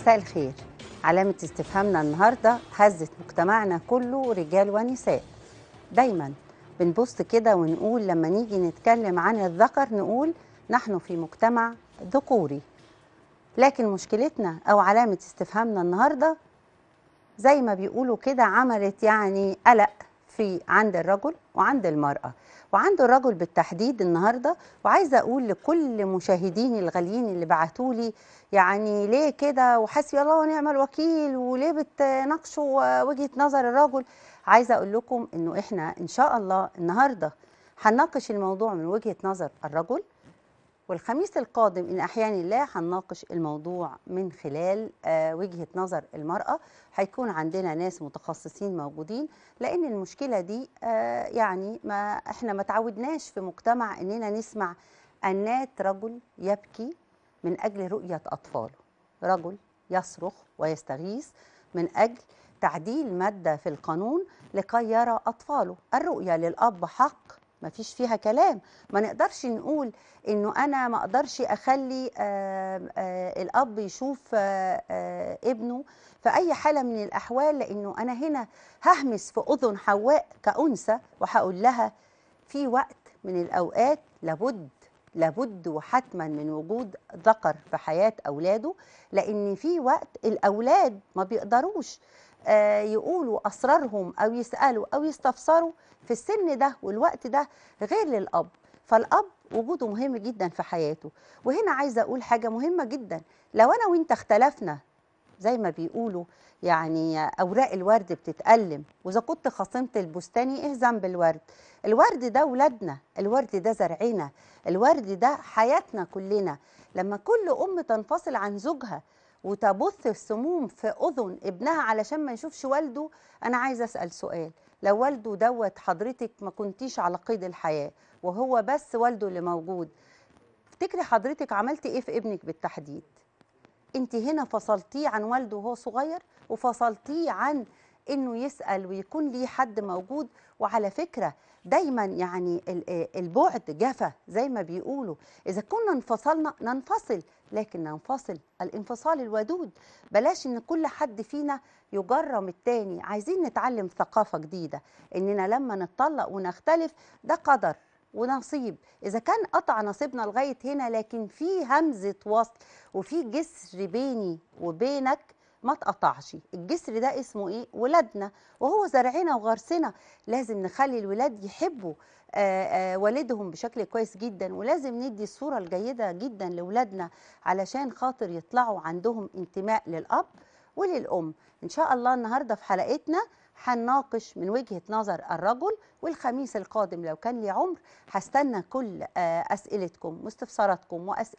مساء الخير علامة استفهامنا النهاردة هزت مجتمعنا كله رجال ونساء دايما بنبص كده ونقول لما نيجي نتكلم عن الذكر نقول نحن في مجتمع ذكوري لكن مشكلتنا أو علامة استفهامنا النهاردة زي ما بيقولوا كده عملت يعني قلق في عند الرجل وعند المرأة وعند الرجل بالتحديد النهاردة وعايزة أقول لكل مشاهدين الغاليين اللي بعتولي يعني ليه كده وحسبي الله ونعم الوكيل وليه بتناقشوا وجهه نظر الرجل عايزه اقول لكم انه احنا ان شاء الله النهارده هنناقش الموضوع من وجهه نظر الرجل والخميس القادم إن احيانا الله هنناقش الموضوع من خلال آه، وجهة نظر المرأة هيكون عندنا ناس متخصصين موجودين لأن المشكلة دي آه، يعني ما إحنا ما تعودناش في مجتمع إننا نسمع أنات رجل يبكي من أجل رؤية أطفاله رجل يصرخ ويستغيث من أجل تعديل مادة في القانون لكي يرى أطفاله الرؤية للأب حق ما فيش فيها كلام ما نقدرش نقول انه انا ما اقدرش اخلي آآ آه، آآ آه، الاب يشوف آآ آه، ابنه في اي حاله من الاحوال لانه انا هنا ههمس في اذن حواء كانثى وهقول لها في وقت من الاوقات لابد لابد وحتما من وجود ذكر في حياة أولاده لأن في وقت الأولاد ما بيقدروش آه، يقولوا أسرارهم أو يسألوا أو يستفسروا في السن ده والوقت ده غير للأب فالأب وجوده مهم جدا في حياته وهنا عايزة أقول حاجة مهمة جدا لو أنا وإنت اختلفنا زي ما بيقولوا يعني أوراق الورد بتتألم وإذا كنت خصمت البستاني إيه ذنب الورد الورد ده ولادنا الورد ده زرعنا الورد ده حياتنا كلنا لما كل أم تنفصل عن زوجها وتبث السموم في أذن ابنها علشان ما يشوفش والده أنا عايزة أسأل سؤال لو والده دوت حضرتك ما كنتيش على قيد الحياة وهو بس والده اللي موجود تفتكري حضرتك عملتي إيه في ابنك بالتحديد؟ انت هنا فصلتيه عن والده وهو صغير وفصلتيه عن انه يسال ويكون ليه حد موجود وعلى فكره دايما يعني البعد جفا زي ما بيقولوا اذا كنا انفصلنا ننفصل لكن ننفصل الانفصال الودود بلاش ان كل حد فينا يجرم التاني عايزين نتعلم ثقافه جديده اننا لما نتطلق ونختلف ده قدر ونصيب اذا كان قطع نصيبنا لغايه هنا لكن في همزه وصل وفي جسر بيني وبينك ما تقطعش الجسر ده اسمه ايه ولادنا وهو زرعنا وغرسنا لازم نخلي الولاد يحبوا آه، آه، والدهم بشكل كويس جدا ولازم ندي الصوره الجيده جدا لاولادنا علشان خاطر يطلعوا عندهم انتماء للاب وللام ان شاء الله النهارده في حلقتنا هنناقش من وجهة نظر الرجل والخميس القادم لو كان لي عمر هستنى كل آه، أسئلتكم واستفساراتكم وأس...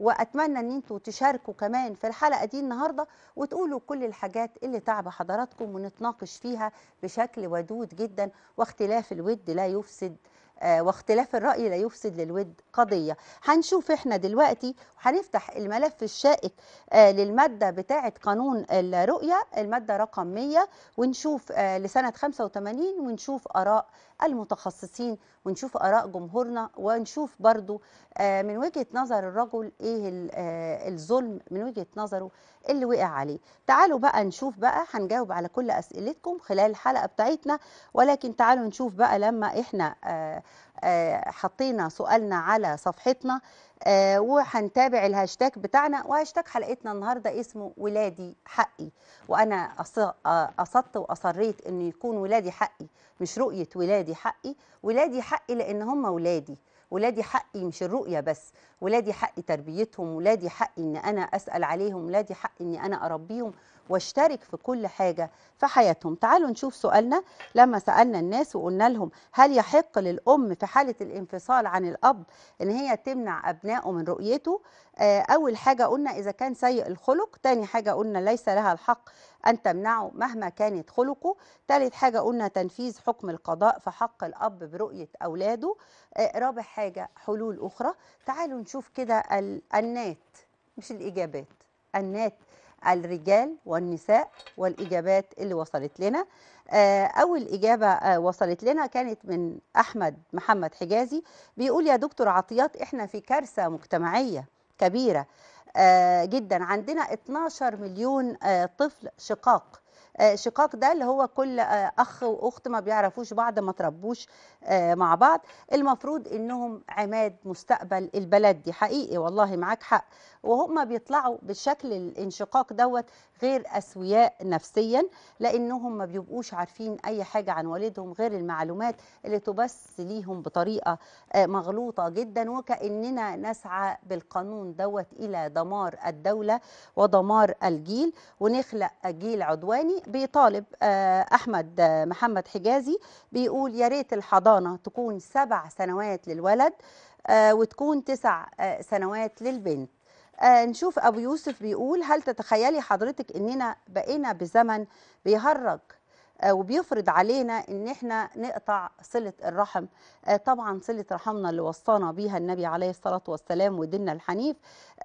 وأتمنى أن انتوا تشاركوا كمان في الحلقة دي النهاردة وتقولوا كل الحاجات اللي تعب حضراتكم ونتناقش فيها بشكل ودود جدا واختلاف الود لا يفسد آه، واختلاف الرأي لا يفسد للود قضية هنشوف احنا دلوقتي هنفتح الملف الشائك آه، للمادة بتاعة قانون الرؤية المادة رقم 100 ونشوف آه، لسنة 85 ونشوف آراء المتخصصين ونشوف آراء جمهورنا ونشوف برضو من وجهة نظر الرجل ايه الظلم من وجهة نظره اللي وقع عليه تعالوا بقى نشوف بقى هنجاوب على كل أسئلتكم خلال الحلقة بتاعتنا ولكن تعالوا نشوف بقى لما احنا آه، حطينا سؤالنا على صفحتنا آه، وهنتابع الهاشتاج بتاعنا وهاشتاج حلقتنا النهارده اسمه ولادي حقي وانا قصدت آه، واصريت ان يكون ولادي حقي مش رؤيه ولادي حقي ولادي حقي لان هم ولادي ولادي حقي مش الرؤيه بس ولادي حقي تربيتهم ولادي حقي ان انا اسال عليهم ولادي حقي ان انا اربيهم واشترك في كل حاجه في حياتهم تعالوا نشوف سؤالنا لما سالنا الناس وقلنا لهم هل يحق للام في حاله الانفصال عن الاب ان هي تمنع ابنائه من رؤيته آه، اول حاجه قلنا اذا كان سيء الخلق تاني حاجه قلنا ليس لها الحق أن تمنعه مهما كانت خلقه ثالث حاجة قلنا تنفيذ حكم القضاء في حق الأب برؤية أولاده آه، رابع حاجة حلول أخرى تعالوا نشوف كده النات مش الإجابات النات الرجال والنساء والإجابات اللي وصلت لنا آه، أول إجابة آه، وصلت لنا كانت من أحمد محمد حجازي بيقول يا دكتور عطيات إحنا في كارثة مجتمعية كبيرة آه، جدا عندنا 12 مليون آه، طفل شقاق آه، شقاق ده اللي هو كل آه، اخ واخت ما بيعرفوش بعض ما تربوش آه، مع بعض المفروض انهم عماد مستقبل البلد دي حقيقي والله معاك حق وهم بيطلعوا بالشكل الانشقاق دوت غير اسوياء نفسيا لانهم ما بيبقوش عارفين اي حاجه عن والدهم غير المعلومات اللي تبث ليهم بطريقه مغلوطه جدا وكاننا نسعى بالقانون دوت الى دمار الدوله ودمار الجيل ونخلق جيل عدواني بيطالب آه، احمد آه، محمد حجازي بيقول يا ريت الحضانه تكون سبع سنوات للولد آه، وتكون تسع سنوات للبنت نشوف ابو يوسف بيقول هل تتخيلي حضرتك اننا بقينا بزمن بيهرج وبيفرض علينا ان احنا نقطع صله الرحم طبعا صله رحمنا اللي وصانا بيها النبي عليه الصلاه والسلام وديننا الحنيف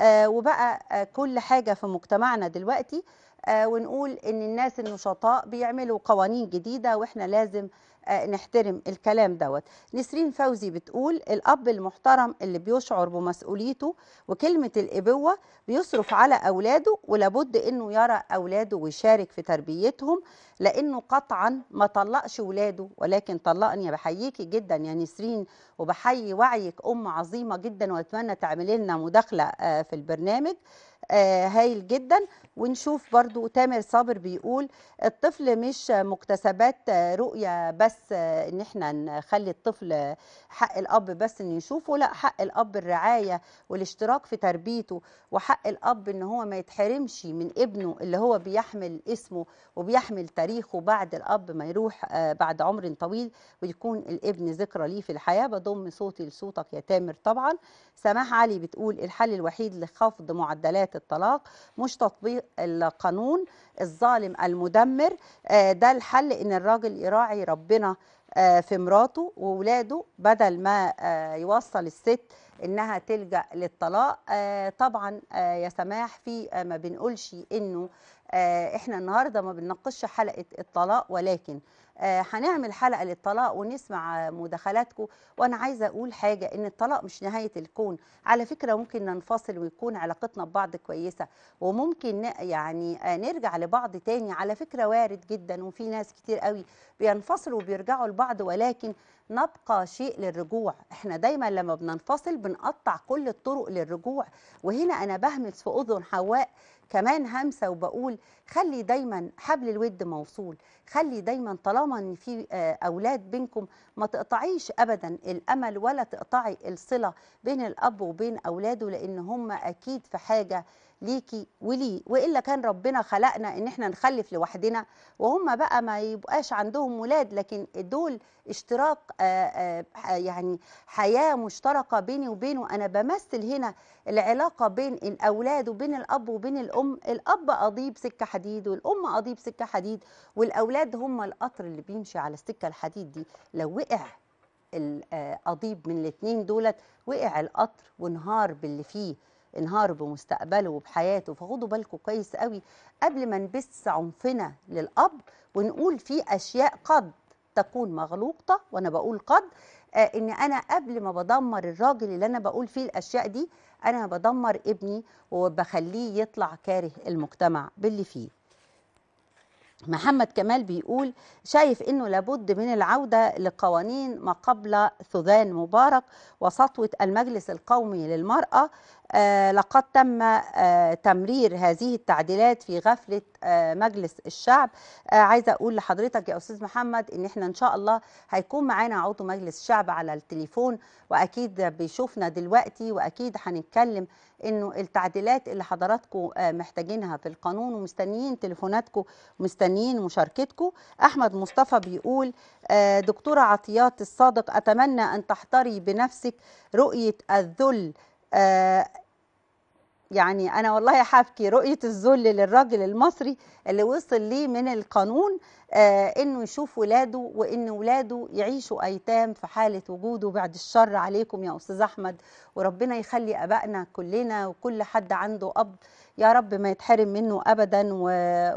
وبقى كل حاجه في مجتمعنا دلوقتي آه، ونقول ان الناس النشطاء بيعملوا قوانين جديده واحنا لازم آه، نحترم الكلام دوت نسرين فوزي بتقول الاب المحترم اللي بيشعر بمسؤوليته وكلمه الابوه بيصرف على اولاده ولابد انه يرى اولاده ويشارك في تربيتهم لانه قطعا ما طلقش ولاده ولكن طلقني بحييكي جدا يا نسرين وبحيي وعيك ام عظيمه جدا واتمنى تعملي لنا مداخله آه، في البرنامج آه، هايل جدا ونشوف برضو تامر صابر بيقول الطفل مش مكتسبات آه، رؤية بس آه، ان احنا نخلي الطفل حق الاب بس ان يشوفه لا حق الاب الرعاية والاشتراك في تربيته وحق الاب ان هو ما يتحرمش من ابنه اللي هو بيحمل اسمه وبيحمل تاريخه بعد الاب ما يروح بعد عمر طويل ويكون الابن ذكرى ليه في الحياة بضم صوتي لصوتك يا تامر طبعا سماح علي بتقول الحل الوحيد لخفض معدلات الطلاق مش تطبيق القانون الظالم المدمر آه، ده الحل ان الراجل يراعي ربنا آه، في مراته وولاده بدل ما آه، يوصل الست انها تلجا للطلاق طبعا يا سماح في ما بنقولش انه احنا النهارده ما بنناقشش حلقه الطلاق ولكن آه، هنعمل حلقه للطلاق ونسمع مداخلاتكم وانا عايزه اقول حاجه ان الطلاق مش نهايه الكون على فكره ممكن ننفصل ويكون علاقتنا ببعض كويسه وممكن يعني آه، نرجع لبعض تاني على فكره وارد جدا وفي ناس كتير قوي بينفصلوا وبيرجعوا لبعض ولكن نبقى شيء للرجوع احنا دايما لما بننفصل بنقطع كل الطرق للرجوع وهنا انا بهمس في اذن حواء كمان همسه وبقول خلي دايما حبل الود موصول خلي دايما طالما ان في آه، اولاد بينكم ما تقطعيش ابدا الامل ولا تقطعي الصله بين الاب وبين اولاده لان هم اكيد في حاجه ليكي ولي والا كان ربنا خلقنا ان احنا نخلف لوحدنا وهم بقى ما يبقاش عندهم ولاد لكن دول اشتراك آه، آه، يعني حياه مشتركه بيني وبينه انا بمثل هنا العلاقه بين الاولاد وبين الاب وبين الام الاب قضيب سكه حديد والام قضيب سكه حديد والاولاد هم القطر اللي بيمشي على السكه الحديد دي لو وقع القضيب آه، من الاثنين دولت وقع القطر وانهار باللي فيه انهار بمستقبله وبحياته فخدوا بالكم كويس قوي قبل ما نبث عنفنا للأب ونقول في أشياء قد تكون مغلوطة وأنا بقول قد آه إن أنا قبل ما بدمر الراجل اللي أنا بقول فيه الأشياء دي أنا بدمر ابني وبخليه يطلع كاره المجتمع باللي فيه محمد كمال بيقول شايف انه لابد من العوده لقوانين ما قبل ثذان مبارك وسطوه المجلس القومي للمراه آه، لقد تم آه، تمرير هذه التعديلات في غفله آه، مجلس الشعب عايزه اقول لحضرتك يا استاذ محمد ان احنا ان شاء الله هيكون معانا عضو مجلس الشعب على التليفون واكيد بيشوفنا دلوقتي واكيد هنتكلم انه التعديلات اللي حضراتكم محتاجينها في القانون ومستنيين تليفوناتكم ومستنيين مشاركتكم احمد مصطفى بيقول دكتوره عطيات الصادق اتمنى ان تحتري بنفسك رؤيه الذل آه، يعني انا والله حابكي رؤيه الذل للراجل المصري اللي وصل ليه من القانون آه، انه يشوف ولاده وان ولاده يعيشوا ايتام في حاله وجوده بعد الشر عليكم يا استاذ احمد وربنا يخلي ابائنا كلنا وكل حد عنده اب يا رب ما يتحرم منه ابدا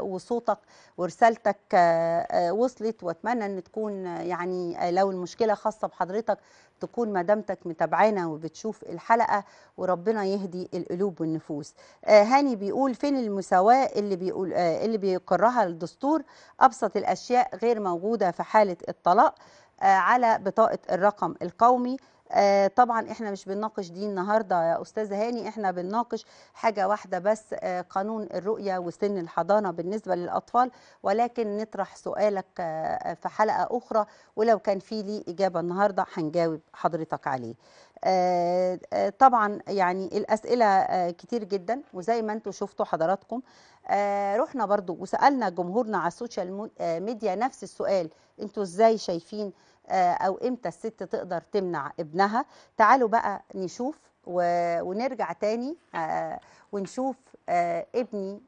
وصوتك ورسالتك آه، آه، وصلت واتمنى ان تكون آه، يعني لو المشكله خاصه بحضرتك تكون مدامتك متابعانا وبتشوف الحلقه وربنا يهدي القلوب والنفوس هاني بيقول فين المساواه اللي بيقول اللي بيقرها الدستور ابسط الاشياء غير موجوده في حاله الطلاق على بطاقه الرقم القومي آه طبعا احنا مش بنناقش دي النهارده يا استاذه هاني احنا بنناقش حاجه واحده بس آه قانون الرؤيه وسن الحضانه بالنسبه للاطفال ولكن نطرح سؤالك آه في حلقه اخرى ولو كان في لي اجابه النهارده هنجاوب حضرتك عليه آه، آه، طبعا يعني الاسئله آه، كتير جدا وزي ما انتم شفتوا حضراتكم رحنا برضو وسالنا جمهورنا على السوشيال ميديا نفس السؤال انتوا ازاي شايفين آه، او امتى الست تقدر تمنع ابنها تعالوا بقى نشوف ونرجع تاني آه، ونشوف آه، ابني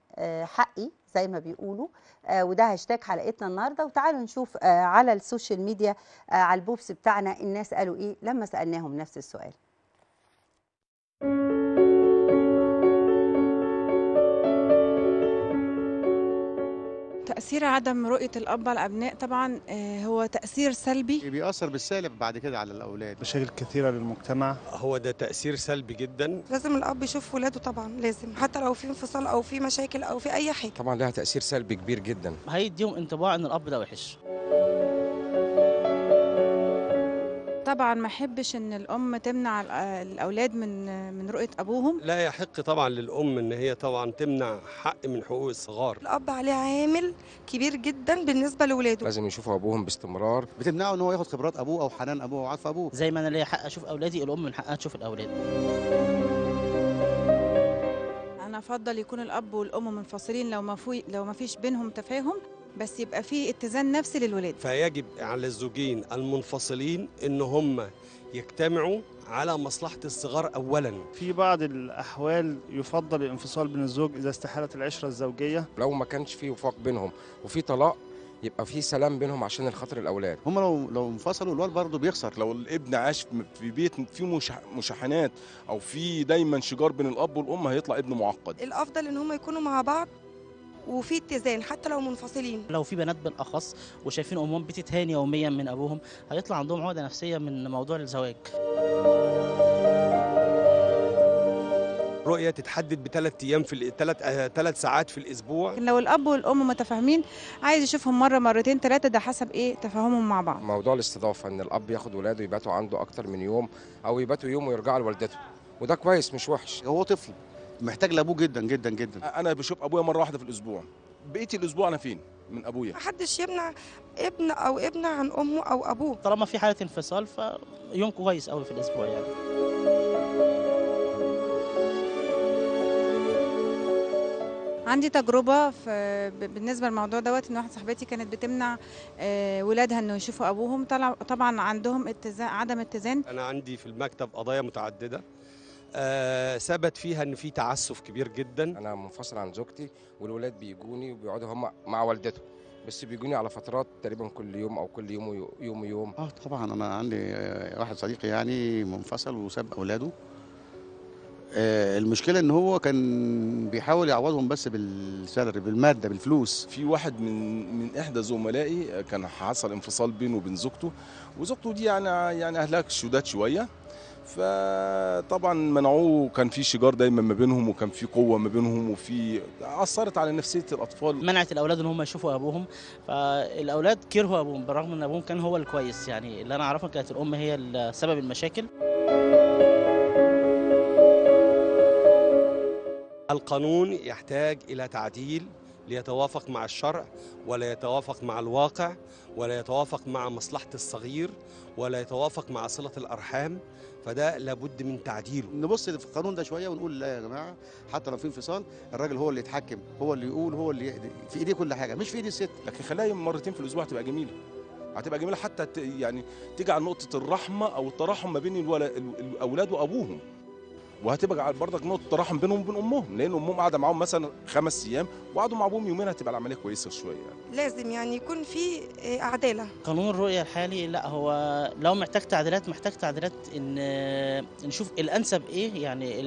حقي زي ما بيقولوا وده هاشتاج حلقتنا النهارده وتعالوا نشوف على السوشيال ميديا على البوبس بتاعنا الناس قالوا ايه لما سالناهم نفس السؤال تأثير عدم رؤية الأب على الأبناء طبعا آه، هو تأثير سلبي إيه، بيأثر بالسالب بعد كده على الأولاد مشاكل كثيرة للمجتمع هو ده تأثير سلبي جدا لازم الأب يشوف ولاده طبعا لازم حتى لو في انفصال أو في مشاكل أو في أي حاجة طبعا لها تأثير سلبي كبير جدا هيديهم انطباع إن الأب ده وحش طبعا ما احبش ان الام تمنع الاولاد من من رؤيه ابوهم لا يحق طبعا للام ان هي طبعا تمنع حق من حقوق الصغار الاب عليه عامل كبير جدا بالنسبه لاولاده لازم يشوفوا ابوهم باستمرار بتمنعه ان هو ياخد خبرات ابوه او حنان ابوه او عطف ابوه زي ما انا ليا حق اشوف اولادي الام من حقها تشوف الاولاد انا افضل يكون الاب والام منفصلين لو ما لو ما فيش بينهم تفاهم بس يبقى في اتزان نفسي للولاد فيجب على الزوجين المنفصلين ان هم يجتمعوا على مصلحة الصغار أولا في بعض الأحوال يفضل الانفصال بين الزوج إذا استحالت العشرة الزوجية لو ما كانش في وفاق بينهم وفي طلاق يبقى في سلام بينهم عشان خاطر الاولاد هم لو لو انفصلوا الولد برضه بيخسر لو الابن عاش في بيت فيه مشاحنات او في دايما شجار بين الاب والام هيطلع ابن معقد الافضل ان هم يكونوا مع بعض وفي اتزان حتى لو منفصلين لو في بنات بالاخص وشايفين امهم بتتهان يوميا من ابوهم هيطلع عندهم عقده نفسيه من موضوع الزواج الرؤيه تتحدد بثلاث ايام في ثلاث ثلاث آه، ساعات في الاسبوع لو الاب والام متفاهمين عايز يشوفهم مره مرتين ثلاثه ده حسب ايه تفاهمهم مع بعض موضوع الاستضافه ان الاب ياخد ولاده يباتوا عنده اكتر من يوم او يباتوا يوم ويرجعوا لوالدته وده كويس مش وحش هو طفل محتاج لابوه جدا جدا جدا انا بشوف ابويا مره واحده في الاسبوع بقيت الاسبوع انا فين من ابويا محدش يمنع ابن او ابنه عن امه او ابوه طالما في حاله انفصال فيوم كويس قوي في الاسبوع يعني عندي تجربة في بالنسبة للموضوع دوت إن واحدة صاحبتي كانت بتمنع آه، ولادها إنه يشوفوا أبوهم طبعا عندهم اتزان عدم اتزان أنا عندي في المكتب قضايا متعددة آه، ثبت فيها ان في تعسف كبير جدا انا منفصل عن زوجتي والولاد بيجوني وبيقعدوا هم مع والدته بس بيجوني على فترات تقريبا كل يوم او كل يوم ويوم يوم, يوم. اه طبعا انا عندي واحد صديقي يعني منفصل وساب اولاده آه، المشكله ان هو كان بيحاول يعوضهم بس بالسالري بالماده بالفلوس في واحد من من احدى زملائي كان حصل انفصال بينه وبين زوجته وزوجته دي يعني يعني اهلها شداد شويه فطبعا منعوه كان في شجار دايما ما بينهم وكان في قوه ما بينهم وفي اثرت على نفسيه الاطفال منعت الاولاد ان هم يشوفوا ابوهم فالاولاد كرهوا ابوهم بالرغم ان ابوهم كان هو الكويس يعني اللي انا اعرفه كانت الام هي سبب المشاكل القانون يحتاج الى تعديل ليتوافق مع الشرع ولا يتوافق مع الواقع ولا يتوافق مع مصلحة الصغير ولا يتوافق مع صلة الأرحام فده لابد من تعديله نبص في القانون ده شوية ونقول لا يا جماعة حتى لو في انفصال الراجل هو اللي يتحكم هو اللي يقول هو اللي يهدي في إيديه كل حاجة مش في إيدي الست لكن خليها مرتين في الأسبوع تبقى جميلة هتبقى جميلة حتى يعني تيجي على نقطة الرحمة أو التراحم ما بين الأولاد وأبوهم وهتبقى برضك نقطه تراحم بينهم وبين امهم لان امهم قاعده معاهم مثلا خمس ايام وقعدوا مع ابوهم يومين هتبقى العمليه كويسه شويه يعني. لازم يعني يكون في آه، عداله قانون الرؤيه الحالي لا هو لو محتاج تعديلات محتاج تعديلات ان آه، نشوف الانسب ايه يعني آه،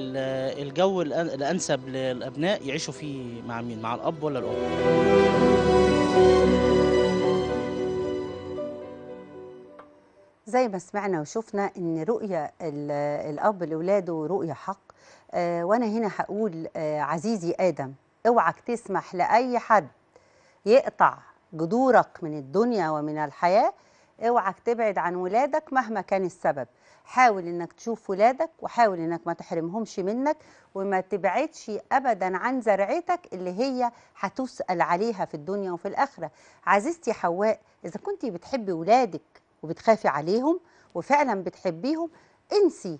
الجو الانسب للابناء يعيشوا فيه مع مين مع الاب ولا الام زي ما سمعنا وشفنا ان رؤيه الاب لاولاده رؤيه حق آه، وانا هنا هقول آه، عزيزي ادم اوعك تسمح لاي حد يقطع جذورك من الدنيا ومن الحياه اوعك تبعد عن ولادك مهما كان السبب حاول انك تشوف ولادك وحاول انك ما تحرمهمش منك وما تبعدش ابدا عن زرعتك اللي هي هتسال عليها في الدنيا وفي الاخره عزيزتي حواء اذا كنت بتحبي ولادك وبتخافي عليهم وفعلا بتحبيهم انسي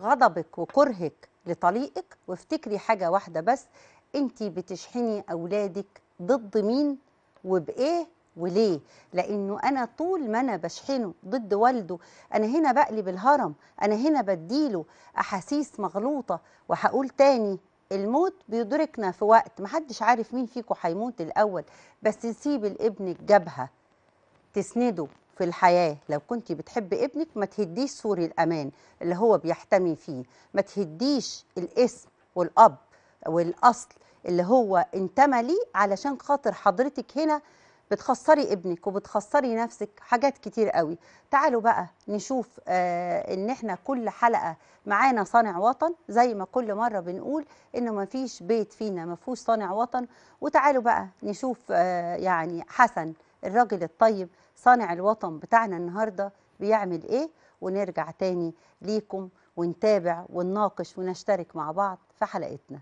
غضبك وكرهك لطليقك وافتكري حاجة واحدة بس انت بتشحني أولادك ضد مين وبإيه وليه؟ لأنه أنا طول ما أنا بشحنه ضد والده أنا هنا بقلب الهرم أنا هنا بديله أحاسيس مغلوطة وهقول تاني الموت بيدركنا في وقت محدش عارف مين فيكم هيموت الأول بس نسيب الابن الجبهة تسنده في الحياة لو كنت بتحب ابنك ما تهديش سور الأمان اللي هو بيحتمي فيه ما تهديش الاسم والأب والأصل اللي هو انتمى ليه علشان خاطر حضرتك هنا بتخسري ابنك وبتخسري نفسك حاجات كتير قوي تعالوا بقى نشوف آه ان احنا كل حلقه معانا صانع وطن زي ما كل مره بنقول انه ما فيش بيت فينا ما فيهوش صانع وطن وتعالوا بقى نشوف آه يعني حسن الراجل الطيب صانع الوطن بتاعنا النهارده بيعمل ايه ونرجع تاني ليكم ونتابع ونناقش ونشترك مع بعض في حلقتنا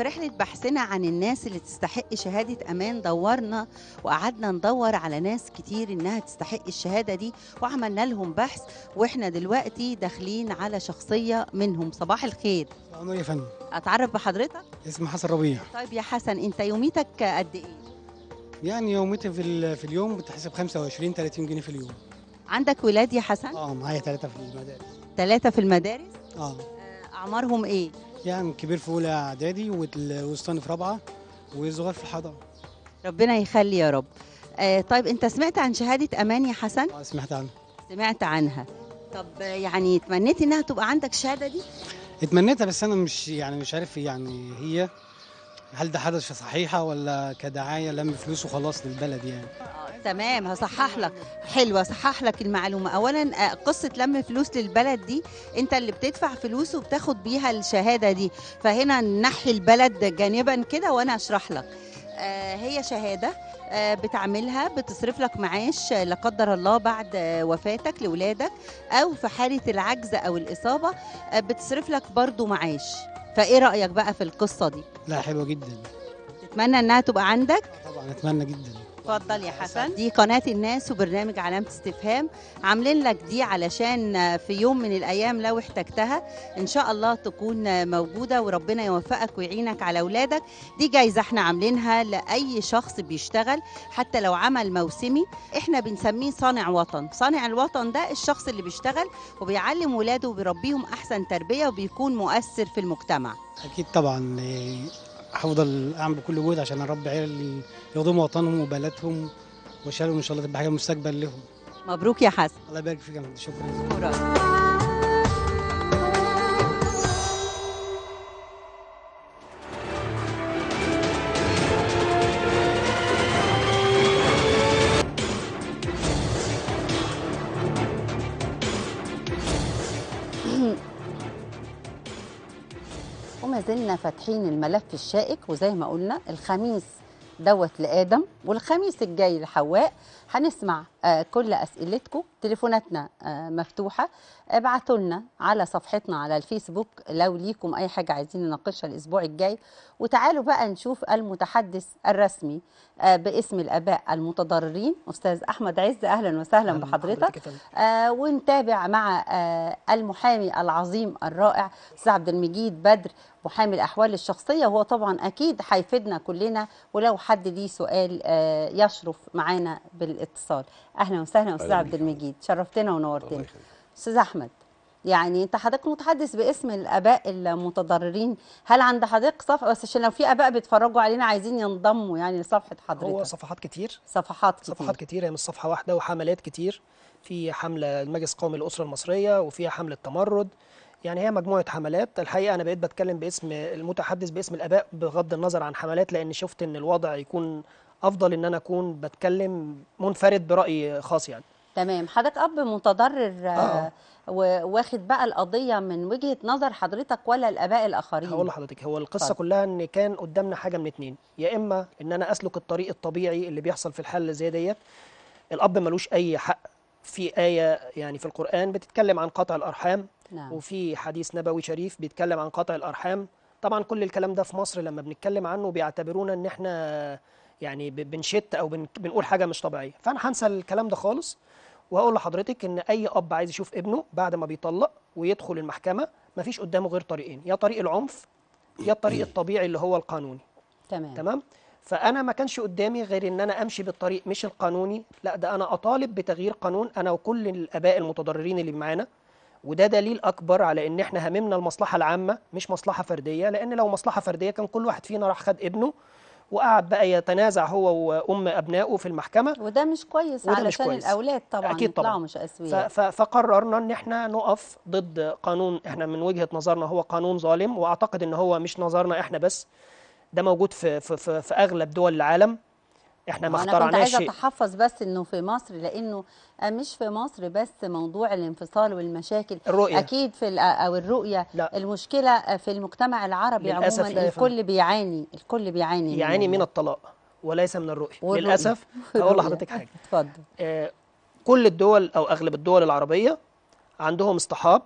في رحلة بحثنا عن الناس اللي تستحق شهادة أمان دورنا وقعدنا ندور على ناس كتير إنها تستحق الشهادة دي وعملنا لهم بحث وإحنا دلوقتي داخلين على شخصية منهم صباح الخير أنا يا فندم أتعرف بحضرتك اسمي حسن ربيع طيب يا حسن أنت يوميتك قد إيه؟ يعني يوميتي في, في اليوم بتحسب 25 30 جنيه في اليوم عندك ولاد يا حسن؟ اه معايا ثلاثة في المدارس ثلاثة في المدارس؟ اه, آه، أعمارهم إيه؟ يعني كبير في اولى اعدادي والوسطاني في رابعه وصغير في الحضانه ربنا يخلي يا رب آه طيب انت سمعت عن شهاده امان يا حسن اه سمعت عنها سمعت عنها طب آه، يعني تمنيت انها تبقى عندك الشهاده دي اتمنيتها بس انا مش يعني مش عارف يعني هي هل ده حدث صحيحه ولا كدعايه لم فلوس وخلاص للبلد يعني تمام هصحح لك حلوه صحح لك المعلومه اولا آه، قصه لم فلوس للبلد دي انت اللي بتدفع فلوس وبتاخد بيها الشهاده دي فهنا ننحي البلد جانبا كده وانا اشرح لك آه، هي شهاده آه، بتعملها بتصرف لك معاش لا قدر الله بعد وفاتك لولادك او في حاله العجز او الاصابه بتصرف لك برضو معاش فايه رايك بقى في القصه دي لا حلوه جدا تتمنى انها تبقى عندك طبعا اتمنى جدا اتفضل يا حسن دي قناه الناس وبرنامج علامه استفهام عاملين لك دي علشان في يوم من الايام لو احتجتها ان شاء الله تكون موجوده وربنا يوفقك ويعينك على اولادك دي جايزه احنا عاملينها لاي شخص بيشتغل حتى لو عمل موسمي احنا بنسميه صانع وطن صانع الوطن ده الشخص اللي بيشتغل وبيعلم ولاده وبيربيهم احسن تربيه وبيكون مؤثر في المجتمع اكيد طبعا هفضل اعمل بكل جهد عشان اربي عيالي يخدموا وطنهم وبلدهم وشالهم ان شاء الله تبقى حاجه مستقبل لهم مبروك يا حسن الله يبارك فيك شكرا زلنا فاتحين الملف الشائك وزي ما قلنا الخميس دوت لادم والخميس الجاي لحواء هنسمع آه، كل اسئلتكم تليفوناتنا آه، مفتوحه ابعتوا لنا على صفحتنا على الفيسبوك لو ليكم اي حاجه عايزين نناقشها الاسبوع الجاي وتعالوا بقى نشوف المتحدث الرسمي آه، باسم الاباء المتضررين استاذ احمد عز اهلا وسهلا أهلا بحضرتك آه ونتابع مع المحامي العظيم الرائع استاذ عبد المجيد بدر محامي الاحوال الشخصيه وهو طبعا اكيد هيفيدنا كلنا ولو حد ليه سؤال آه، يشرف معانا بالاتصال اهلا وسهلا استاذ عبد المجيد شرفتنا ونورتنا استاذ احمد يعني انت حضرتك متحدث باسم الاباء المتضررين هل عند حضرتك صفحه بس عشان لو في اباء بيتفرجوا علينا عايزين ينضموا يعني لصفحه حضرتك هو صفحات كتير صفحات كتير صفحات كتير هي مش صفحه واحده وحملات كتير في حمله المجلس القومي للاسره المصريه وفيها حمله تمرد يعني هي مجموعه حملات الحقيقه انا بقيت بتكلم باسم المتحدث باسم الاباء بغض النظر عن حملات لان شفت ان الوضع يكون افضل ان انا اكون بتكلم منفرد براي خاص يعني تمام حضرتك اب متضرر آه. آه، واخد بقى القضيه من وجهه نظر حضرتك ولا الاباء الاخرين هقول لحضرتك هو القصه طبعا. كلها ان كان قدامنا حاجه من اتنين يا اما ان انا اسلك الطريق الطبيعي اللي بيحصل في الحاله زي ديت الاب ملوش اي حق في آية يعني في القرآن بتتكلم عن قطع الأرحام نعم. وفي حديث نبوي شريف بيتكلم عن قطع الأرحام طبعا كل الكلام ده في مصر لما بنتكلم عنه بيعتبرونا ان احنا يعني بنشت او بنقول حاجه مش طبيعيه فانا هنسى الكلام ده خالص وأقول لحضرتك ان اي اب عايز يشوف ابنه بعد ما بيطلق ويدخل المحكمه مفيش قدامه غير طريقين يا طريق العنف يا الطريق الطبيعي اللي هو القانوني تمام تمام فانا ما كانش قدامي غير ان انا امشي بالطريق مش القانوني لا ده انا اطالب بتغيير قانون انا وكل الاباء المتضررين اللي معانا وده دليل اكبر على ان احنا هممنا المصلحه العامه مش مصلحه فرديه لان لو مصلحه فرديه كان كل واحد فينا راح خد ابنه وقعد بقى يتنازع هو وام ابنائه في المحكمه وده مش كويس وده علشان مش كويس. الاولاد طبعا أكيد طبعا. مش اسوياء فقررنا ان احنا نقف ضد قانون احنا من وجهه نظرنا هو قانون ظالم واعتقد ان هو مش نظرنا احنا بس ده موجود في في في, في اغلب دول العالم احنا ما اخترعناش انا كنت عايزه اتحفظ بس انه في مصر لانه آه، مش في مصر بس موضوع الانفصال والمشاكل الرؤية. اكيد في آه، او الرؤيه لا. المشكله آه، في المجتمع العربي عموما الكل بيعاني الكل بيعاني يعاني من, من الطلاق وليس من الرؤيه والرؤية. للاسف هقول لحضرتك حاجه اتفضل آه كل الدول او اغلب الدول العربيه عندهم اصطحاب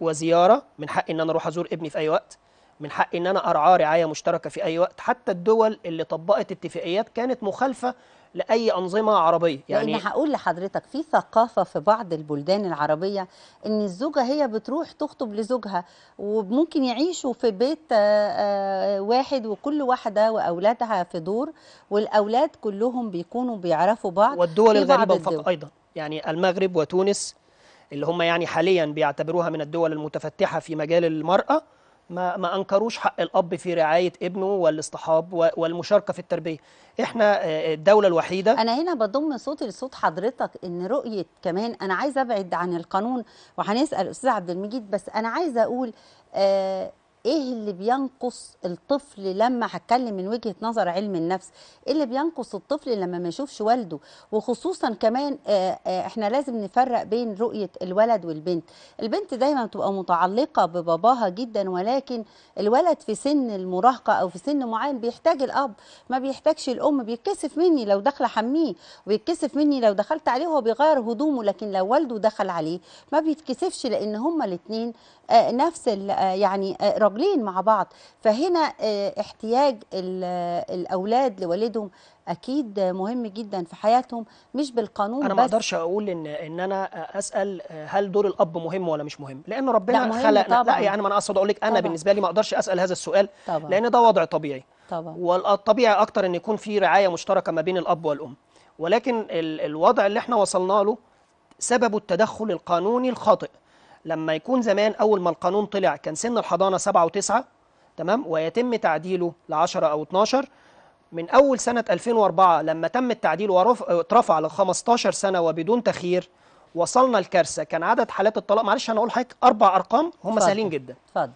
وزياره من حقي ان انا اروح ازور ابني في اي وقت من حقي ان انا ارعاه رعايه مشتركه في اي وقت حتى الدول اللي طبقت اتفاقيات كانت مخالفه لاي انظمه عربيه يعني لان هقول لحضرتك في ثقافه في بعض البلدان العربيه ان الزوجه هي بتروح تخطب لزوجها وممكن يعيشوا في بيت آه، آه، واحد وكل واحده واولادها في دور والاولاد كلهم بيكونوا بيعرفوا بعض والدول الغريبه بعض ايضا يعني المغرب وتونس اللي هم يعني حاليا بيعتبروها من الدول المتفتحه في مجال المراه ما, ما أنكروش حق الأب في رعاية ابنه والاصطحاب والمشاركة في التربية إحنا آه، الدولة الوحيدة أنا هنا بضم صوتي لصوت حضرتك إن رؤية كمان أنا عايزة أبعد عن القانون وهنسأل أستاذ عبد المجيد بس أنا عايزة أقول آه ايه اللي بينقص الطفل لما هتكلم من وجهه نظر علم النفس ايه اللي بينقص الطفل لما ما يشوفش والده وخصوصا كمان آه، آه، احنا لازم نفرق بين رؤيه الولد والبنت البنت دايما بتبقى متعلقه بباباها جدا ولكن الولد في سن المراهقه او في سن معين بيحتاج الاب ما بيحتاجش الام بيتكسف مني لو داخله حميه وبيتكسف مني لو دخلت عليه وهو بيغير هدومه لكن لو والده دخل عليه ما بيتكسفش لان هما الاثنين آه، نفس يعني مترابلين مع بعض فهنا آه، احتياج الاولاد لوالدهم اكيد مهم جدا في حياتهم مش بالقانون انا ما اقدرش اقول ان ان انا اسال آه، هل دور الاب مهم ولا مش مهم لان ربنا لا خلقنا لا يعني ما انا اقصد اقول لك انا طبعًا. بالنسبه لي ما اقدرش اسال هذا السؤال طبعًا. لان ده وضع طبيعي طبعا والطبيعي اكتر ان يكون في رعايه مشتركه ما بين الاب والام ولكن الوضع اللي احنا وصلنا له سببه التدخل القانوني الخاطئ لما يكون زمان أول ما القانون طلع كان سن الحضانة 7 و9 تمام ويتم تعديله ل 10 أو 12 من أول سنة 2004 لما تم التعديل واترفع ل 15 سنة وبدون تخيير وصلنا الكارثة كان عدد حالات الطلاق معلش أنا أقول لحضرتك أربع أرقام هم سهلين جدا اتفضل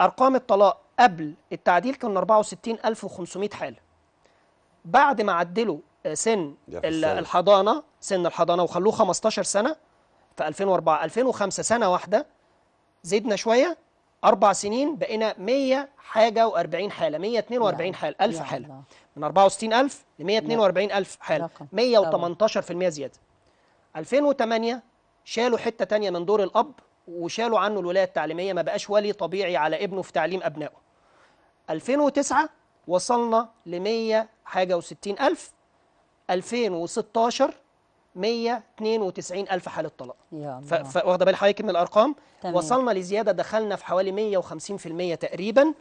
أرقام الطلاق قبل التعديل كان 64500 حالة بعد ما عدلوا آه، سن الحضانة سن الحضانة وخلوه 15 سنة في 2004 2005 سنة واحدة زدنا شوية أربع سنين بقينا 100 حاجة و40 حالة 142 حالة 1000 حالة من 64000 ل 142000 حالة 118% زيادة 2008 شالوا حتة تانية من دور الأب وشالوا عنه الولاية التعليمية ما بقاش ولي طبيعي على ابنه في تعليم أبنائه 2009 وصلنا ل 100 حاجة و60 ألف 2016 192 ألف حالة طلاق واخدة بال حضرتك من الأرقام تمام. وصلنا لزيادة دخلنا في حوالي 150% تقريبا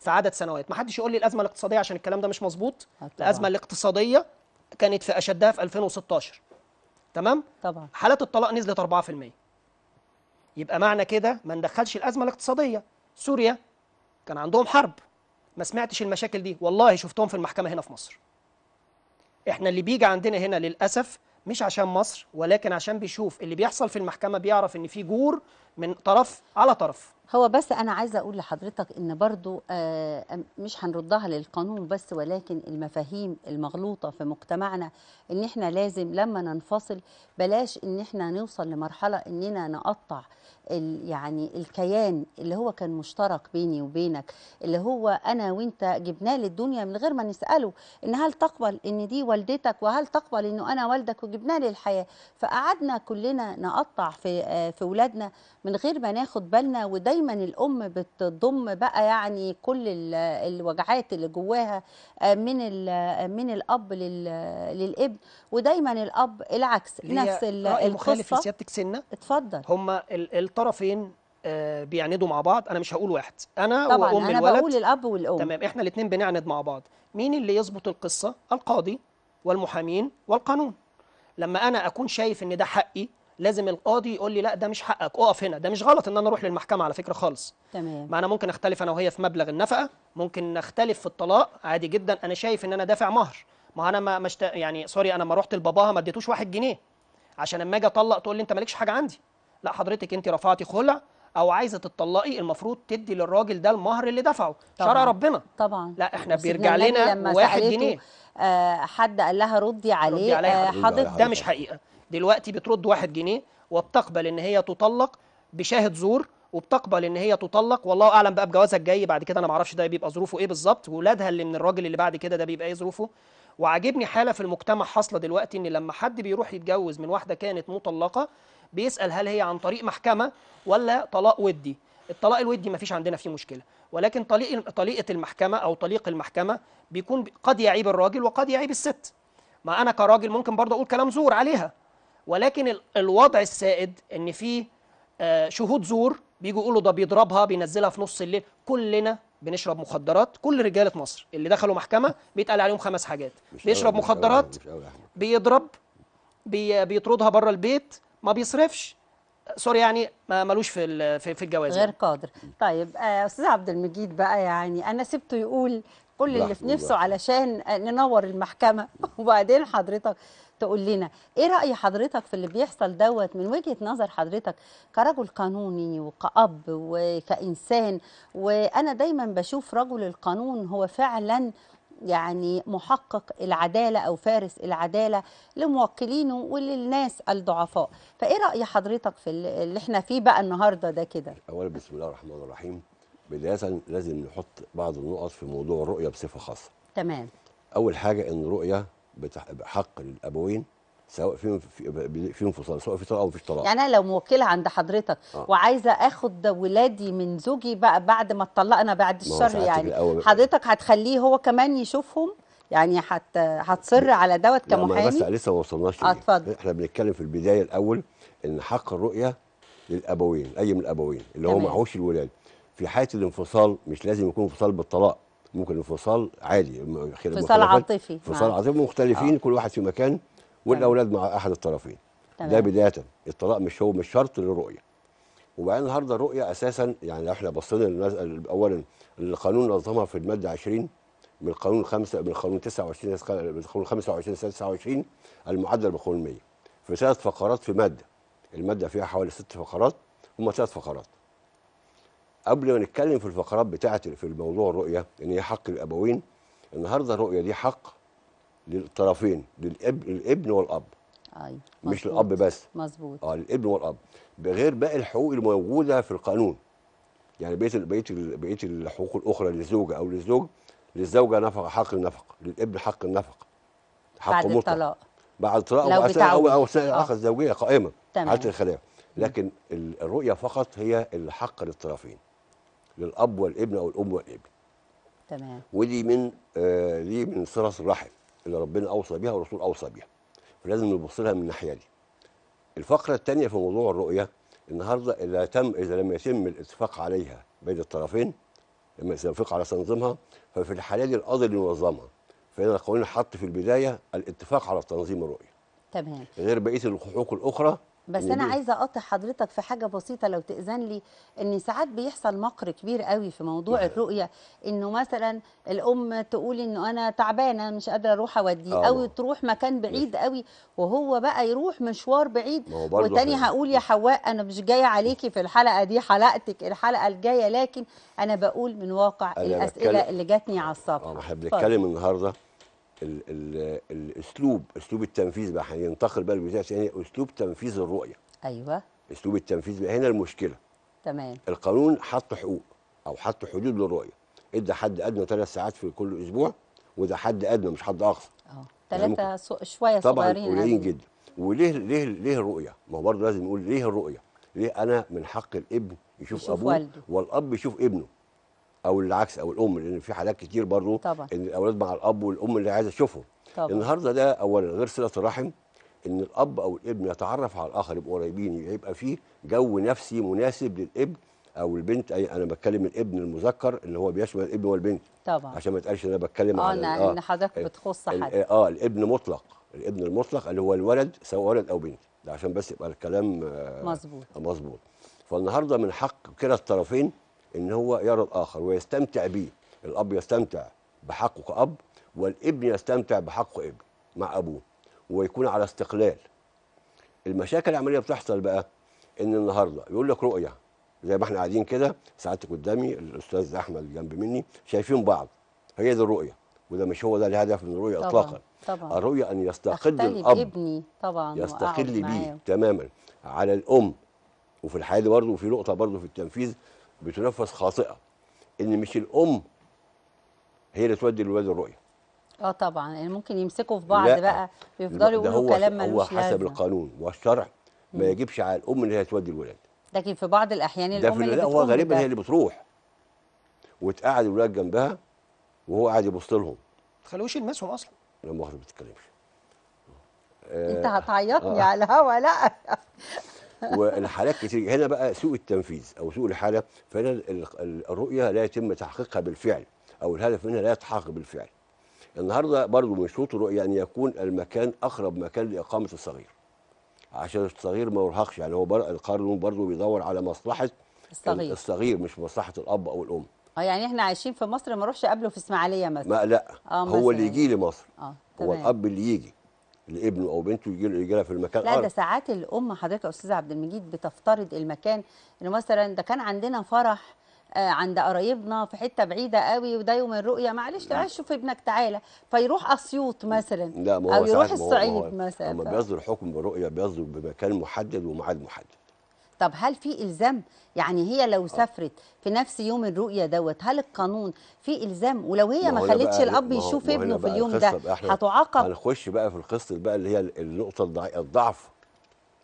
في عدد سنوات ما حدش يقول لي الأزمة الاقتصادية عشان الكلام ده مش مظبوط الأزمة الاقتصادية كانت في أشدها في 2016 تمام طبعا حالات الطلاق نزلت 4% يبقى معنى كده ما ندخلش الأزمة الاقتصادية سوريا كان عندهم حرب ما سمعتش المشاكل دي والله شفتهم في المحكمة هنا في مصر احنا اللي بيجي عندنا هنا للأسف مش عشان مصر ولكن عشان بيشوف اللي بيحصل في المحكمة بيعرف إن في جور من طرف على طرف هو بس انا عايزه اقول لحضرتك ان برضو آه، مش هنردها للقانون بس ولكن المفاهيم المغلوطه في مجتمعنا ان احنا لازم لما ننفصل بلاش ان احنا نوصل لمرحله اننا نقطع يعني الكيان اللي هو كان مشترك بيني وبينك اللي هو انا وانت جبناه للدنيا من غير ما نساله ان هل تقبل ان دي والدتك وهل تقبل انه انا والدك وجبناه للحياه فقعدنا كلنا نقطع في آه، في اولادنا من غير ما ناخد بالنا ودايما الام بتضم بقى يعني كل الوجعات اللي جواها آه، من آه، من الاب للابن ودايما الاب العكس نفس القصه مخالف لسيادتك سنه اتفضل هما الطرفين آه، بيعندوا مع بعض انا مش هقول واحد انا طبعا وام أنا الولد بقول الاب والام تمام احنا الاثنين بنعند مع بعض مين اللي يظبط القصه القاضي والمحامين والقانون لما انا اكون شايف ان ده حقي لازم القاضي يقول لي لا ده مش حقك اقف هنا ده مش غلط ان انا اروح للمحكمه على فكره خالص تمام ما انا ممكن اختلف انا وهي في مبلغ النفقه ممكن نختلف في الطلاق عادي جدا انا شايف ان انا دافع مهر ما انا ما مشت... يعني سوري انا ما رحت لباباها ما اديتوش واحد جنيه عشان اما اجي اطلق تقول لي انت مالكش حاجه عندي لا حضرتك انت رفعتي خلع او عايزه تطلقي المفروض تدي للراجل ده المهر اللي دفعه شرع ربنا طبعا لا احنا بيرجع لنا واحد جنيه آه حد قال لها ردي عليه, ردي عليه حضرتك ده مش حقيقه دلوقتي بترد واحد جنيه وبتقبل ان هي تطلق بشاهد زور وبتقبل ان هي تطلق والله اعلم بقى بجوازها الجاي بعد كده انا ما اعرفش ده بيبقى ظروفه ايه بالظبط واولادها اللي من الراجل اللي بعد كده ده بيبقى ايه ظروفه وعاجبني حاله في المجتمع حاصله دلوقتي ان لما حد بيروح يتجوز من واحده كانت مطلقه بيسال هل هي عن طريق محكمه ولا طلاق ودي الطلاق الودي ما فيش عندنا فيه مشكله ولكن طليق طليقه المحكمه او طليق المحكمه بيكون قد يعيب الراجل وقد يعيب الست ما انا كراجل ممكن برضه اقول كلام زور عليها ولكن الوضع السائد ان في آه، شهود زور بيجوا يقولوا ده بيضربها بينزلها في نص الليل كلنا بنشرب مخدرات كل رجاله مصر اللي دخلوا محكمه بيتقال عليهم خمس حاجات بيشرب مخدرات بيضرب بي بيطردها بره البيت ما بيصرفش سوري يعني ما ملوش في في الجواز غير يعني. قادر طيب آه، استاذ عبد المجيد بقى يعني انا سبته يقول كل اللي في نفسه علشان ننور المحكمه وبعدين حضرتك تقول لنا ايه راي حضرتك في اللي بيحصل دوت من وجهه نظر حضرتك كرجل قانوني وكاب وكانسان وانا دايما بشوف رجل القانون هو فعلا يعني محقق العداله او فارس العداله لموكلينه وللناس الضعفاء فايه راي حضرتك في اللي احنا فيه بقى النهارده ده كده اولا بسم الله الرحمن الرحيم بدايه لازم نحط بعض النقط في موضوع الرؤيه بصفه خاصه تمام اول حاجه ان الرؤيه حق للابوين سواء فيهم في انفصال سواء في طلاق او في طلاق يعني انا لو موكله عند حضرتك آه. وعايزه اخد ولادي من زوجي بقى بعد ما اتطلقنا بعد الشر يعني حضرتك هتخليه هو كمان يشوفهم يعني حت... هتصر على دوت كمحامي بس لسه ما وصلناش اه اتفضل احنا بنتكلم في البدايه الاول ان حق الرؤيه للابوين اي من الابوين اللي هو معهوش الولاد في حاله الانفصال مش لازم يكون انفصال بالطلاق ممكن انفصال عادي انفصال عاطفي انفصال نعم. عاطفي مختلفين آه. كل واحد في مكان والاولاد مع احد الطرفين تمام. ده بدايه الطلاق مش هو مش شرط للرؤيه وبعدين النهارده الرؤيه اساسا يعني احنا بصينا اولا القانون نظمها في الماده 20 من القانون 5 من القانون 29 من القانون 25 29 المعدل بقانون 100 في ثلاث فقرات في ماده الماده فيها حوالي ست فقرات هم ثلاث فقرات قبل ما نتكلم في الفقرات بتاعت في الموضوع الرؤيه ان هي حق الابوين النهارده الرؤيه دي حق للطرفين للابن الابن والاب ايوه مش للاب بس مظبوط اه للابن والاب بغير باقي الحقوق الموجوده في القانون يعني بقيه بقيه بقيه الحقوق الاخرى للزوجه او للزوج للزوجه نفقه حق النفقه للابن حق النفقه حق بعد مطلع. الطلاق بعد الطلاق لو بتعود. او او العلاقه آه. الزوجيه قائمه تمام حاله الخلاف لكن الرؤيه فقط هي الحق للطرفين للاب والابن او الام والابن تمام ودي من آه دي من صله الرحم اللي ربنا اوصى بها والرسول اوصى بيها فلازم نبص لها من الناحيه دي الفقره الثانيه في موضوع الرؤيه النهارده اذا تم اذا لم يتم الاتفاق عليها بين الطرفين لما يتفق على تنظيمها ففي الحاله دي القاضي اللي ينظمها فهنا القانون حط في البدايه الاتفاق على تنظيم الرؤيه تمام غير بقيه الحقوق الاخرى بس انا عايزه اقطع حضرتك في حاجه بسيطه لو تاذن لي ان ساعات بيحصل مقر كبير قوي في موضوع يعني. الرؤيه انه مثلا الام تقول انه انا تعبانه مش قادره اروح اوديه او آه. تروح مكان بعيد قوي وهو بقى يروح مشوار بعيد وتاني هقول يا حواء انا مش جايه عليكي في الحلقه دي حلقتك الحلقه الجايه لكن انا بقول من واقع الاسئله بتكلم... اللي جاتني على الصفحه انا بنتكلم النهارده ال ال الاسلوب اسلوب التنفيذ بقى هينتقل يعني بقى للجزئيه الثانيه يعني اسلوب تنفيذ الرؤيه ايوه اسلوب التنفيذ بقى هنا المشكله تمام القانون حط حقوق او حط حدود للرؤيه ادى حد ادنى ثلاث ساعات في كل اسبوع وده حد ادنى مش حد اقصى اه يعني ثلاثه شويه صغيرين طبعا قليلين جدا وليه ليه ليه الرؤيه؟ ما هو برضه لازم نقول ليه الرؤيه؟ ليه انا من حق الابن يشوف, يشوف ابوه والاب يشوف ابنه او العكس او الام لان في حالات كتير برضه طبعا ان الاولاد مع الاب والام اللي عايزه تشوفهم طبعا النهارده ده اولا غير صله الرحم ان الاب او الابن يتعرف على الاخر يبقوا قريبين يبقى فيه جو نفسي مناسب للابن او البنت أي انا بتكلم الابن المذكر اللي هو بيشمل الابن والبنت طبعا عشان ما تقالش ان انا بتكلم آه، على اه ان حضرتك بتخص حد اه الابن مطلق الابن المطلق اللي هو الولد سواء ولد او بنت ده عشان بس يبقى الكلام آه مظبوط مظبوط فالنهارده من حق كلا الطرفين ان هو يرى الاخر ويستمتع بيه الاب يستمتع بحقه كاب والابن يستمتع بحقه ابن مع ابوه ويكون على استقلال المشاكل العمليه بتحصل بقى ان النهارده يقول لك رؤيه زي ما احنا قاعدين كده سعادتك قدامي الاستاذ احمد جنب مني شايفين بعض هي دي الرؤيه وده مش هو ده الهدف من الرؤيه اطلاقا طبعا الرؤيه ان يستقل الاب ابني طبعا يستقل بيه تماما على الام وفي الحياه دي برضه في نقطه برضه في التنفيذ بتنفذ خاطئه ان مش الام هي اللي تودي الولاد الرؤيه اه طبعا يعني ممكن يمسكوا في بعض لا. بقى ويفضلوا يقولوا كلام ملوش هو حسب لازم. القانون والشرع ما يجبش على الام ان هي تودي الولاد لكن في بعض الاحيان الام اللي لا هو غالبا هي اللي بتروح وتقعد الولاد جنبها وهو قاعد يبص لهم ما تخلوش يلمسهم اصلا لا مؤاخذه ما بتتكلمش انت آه، هتعيطني آه. على الهوا لا والحالات كتير هنا بقى سوء التنفيذ او سوء الحاله فهنا الرؤيه لا يتم تحقيقها بالفعل او الهدف منها لا يتحقق بالفعل النهارده برضو من شروط الرؤيه ان يكون المكان اقرب مكان لاقامه الصغير عشان الصغير ما يرهقش يعني هو القانون برضو بيدور على مصلحه الصغير الصغير مش مصلحه الاب او الام اه يعني احنا عايشين في مصر ما اروحش قبله في اسماعيليه مثلا ما لا آه هو مثلاً. اللي يجي لمصر آه. هو الاب اللي يجي لابنه او بنته يجي له في المكان لا آه. ده ساعات الام حضرتك يا استاذ عبد المجيد بتفترض المكان انه مثلا ده كان عندنا فرح آه، عند قرايبنا في حته بعيده قوي وده يوم الرؤيه معلش تعالى نعم. شوف ابنك تعالى فيروح اسيوط مثلا لا ما هو او يروح الصعيد مثلا لما بيصدر حكم برؤيه بيصدر بمكان محدد وميعاد محدد طب هل في الزام يعني هي لو آه. سافرت في نفس يوم الرؤيه دوت هل القانون في الزام ولو هي ما خلتش الاب يشوف ابنه في اليوم ده هتعاقب هنخش بقى في القصه بقى اللي هي النقطه الضعف في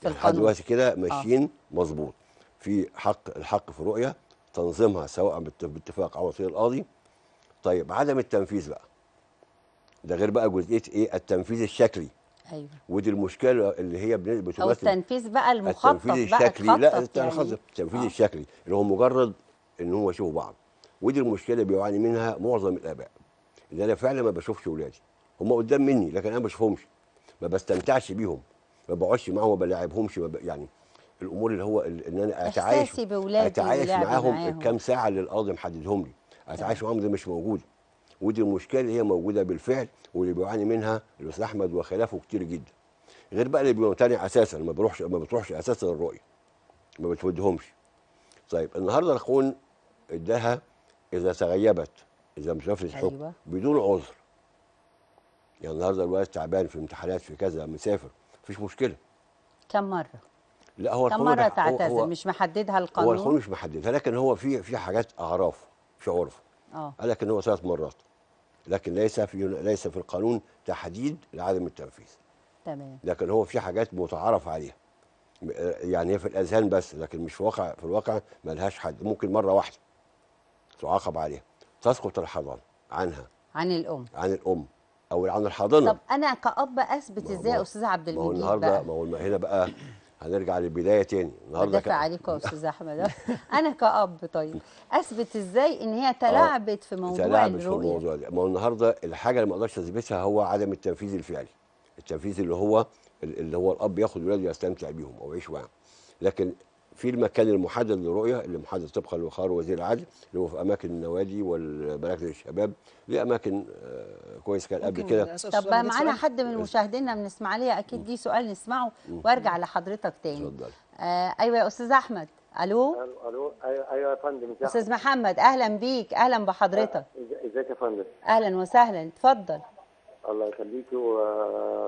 يعني القانون لحد دلوقتي كده آه. ماشيين آه. مظبوط في حق الحق في الرؤيه تنظيمها سواء باتفاق او وصيه القاضي طيب عدم التنفيذ بقى ده غير بقى جزئيه ايه التنفيذ الشكلي ايوه ودي المشكله اللي هي بتمثل او التنفيذ بقى المخطط التنفيذ الشكلي بقى لا يعني. التنفيذ آه. الشكلي اللي هو مجرد ان هم يشوفوا بعض ودي المشكله بيعاني منها معظم الاباء ان انا فعلا ما بشوفش ولادي هم قدام مني لكن انا ما بشوفهمش ما بستمتعش بيهم ما بقعدش معاهم ما بلاعبهمش يعني الامور اللي هو ان انا اتعايش اتعايش معاهم الكام ساعه اللي القاضي محددهم لي اتعايش آه. معاهم ده مش موجود ودي المشكله اللي هي موجوده بالفعل واللي بيعاني منها الاستاذ احمد وخلافه كتير جدا غير بقى اللي بيمتنع اساسا ما بيروحش ما بتروحش اساسا الرؤيه ما بتودهمش طيب النهارده الاخوان اداها اذا تغيبت اذا مش نفذت الحكم أيوة. بدون عذر يعني النهارده الواد تعبان في امتحانات في كذا مسافر مفيش مشكله كم مره لا هو كم مره تعتذر مش محددها القانون هو القانون مش محددها لكن هو في في حاجات اعراف في عرف اه قال لك ان هو ثلاث مرات لكن ليس في ليس في القانون تحديد لعدم التنفيذ تمام لكن هو في حاجات متعارف عليها يعني هي في الاذهان بس لكن مش في واقع في الواقع لهاش حد ممكن مره واحده تعاقب عليها تسقط الحضانه عنها عن الام عن الام او عن الحاضنه طب انا كاب اثبت ازاي يا استاذ عبد المجيد ما هو النهارده ما هو هنا بقى هنرجع للبدايه تاني النهارده بدافع عليك يا استاذ احمد أه، انا كاب طيب اثبت ازاي ان هي آه، تلاعبت في موضوع تلاعبت الرؤيه في الموضوع ده ما هو النهارده الحاجه اللي ما اقدرش اثبتها هو عدم التنفيذ الفعلي التنفيذ اللي هو اللي هو الاب ياخد ولاده يستمتع بيهم او يعيش معاهم لكن في المكان المحدد للرؤيه اللي محدد طبقا لوخار وزير العدل اللي هو في اماكن النوادي والمراكز الشباب دي اماكن آه، كويس كان قبل كده طب معانا حد من مشاهدينا من اسماعيليه اكيد دي سؤال نسمعه وارجع لحضرتك تاني آه ايوه يا استاذ احمد الو الو أيوة،, ايوه يا فندم استاذ محمد اهلا بيك اهلا بحضرتك ازيك يا فندم اهلا وسهلا اتفضل الله يخليك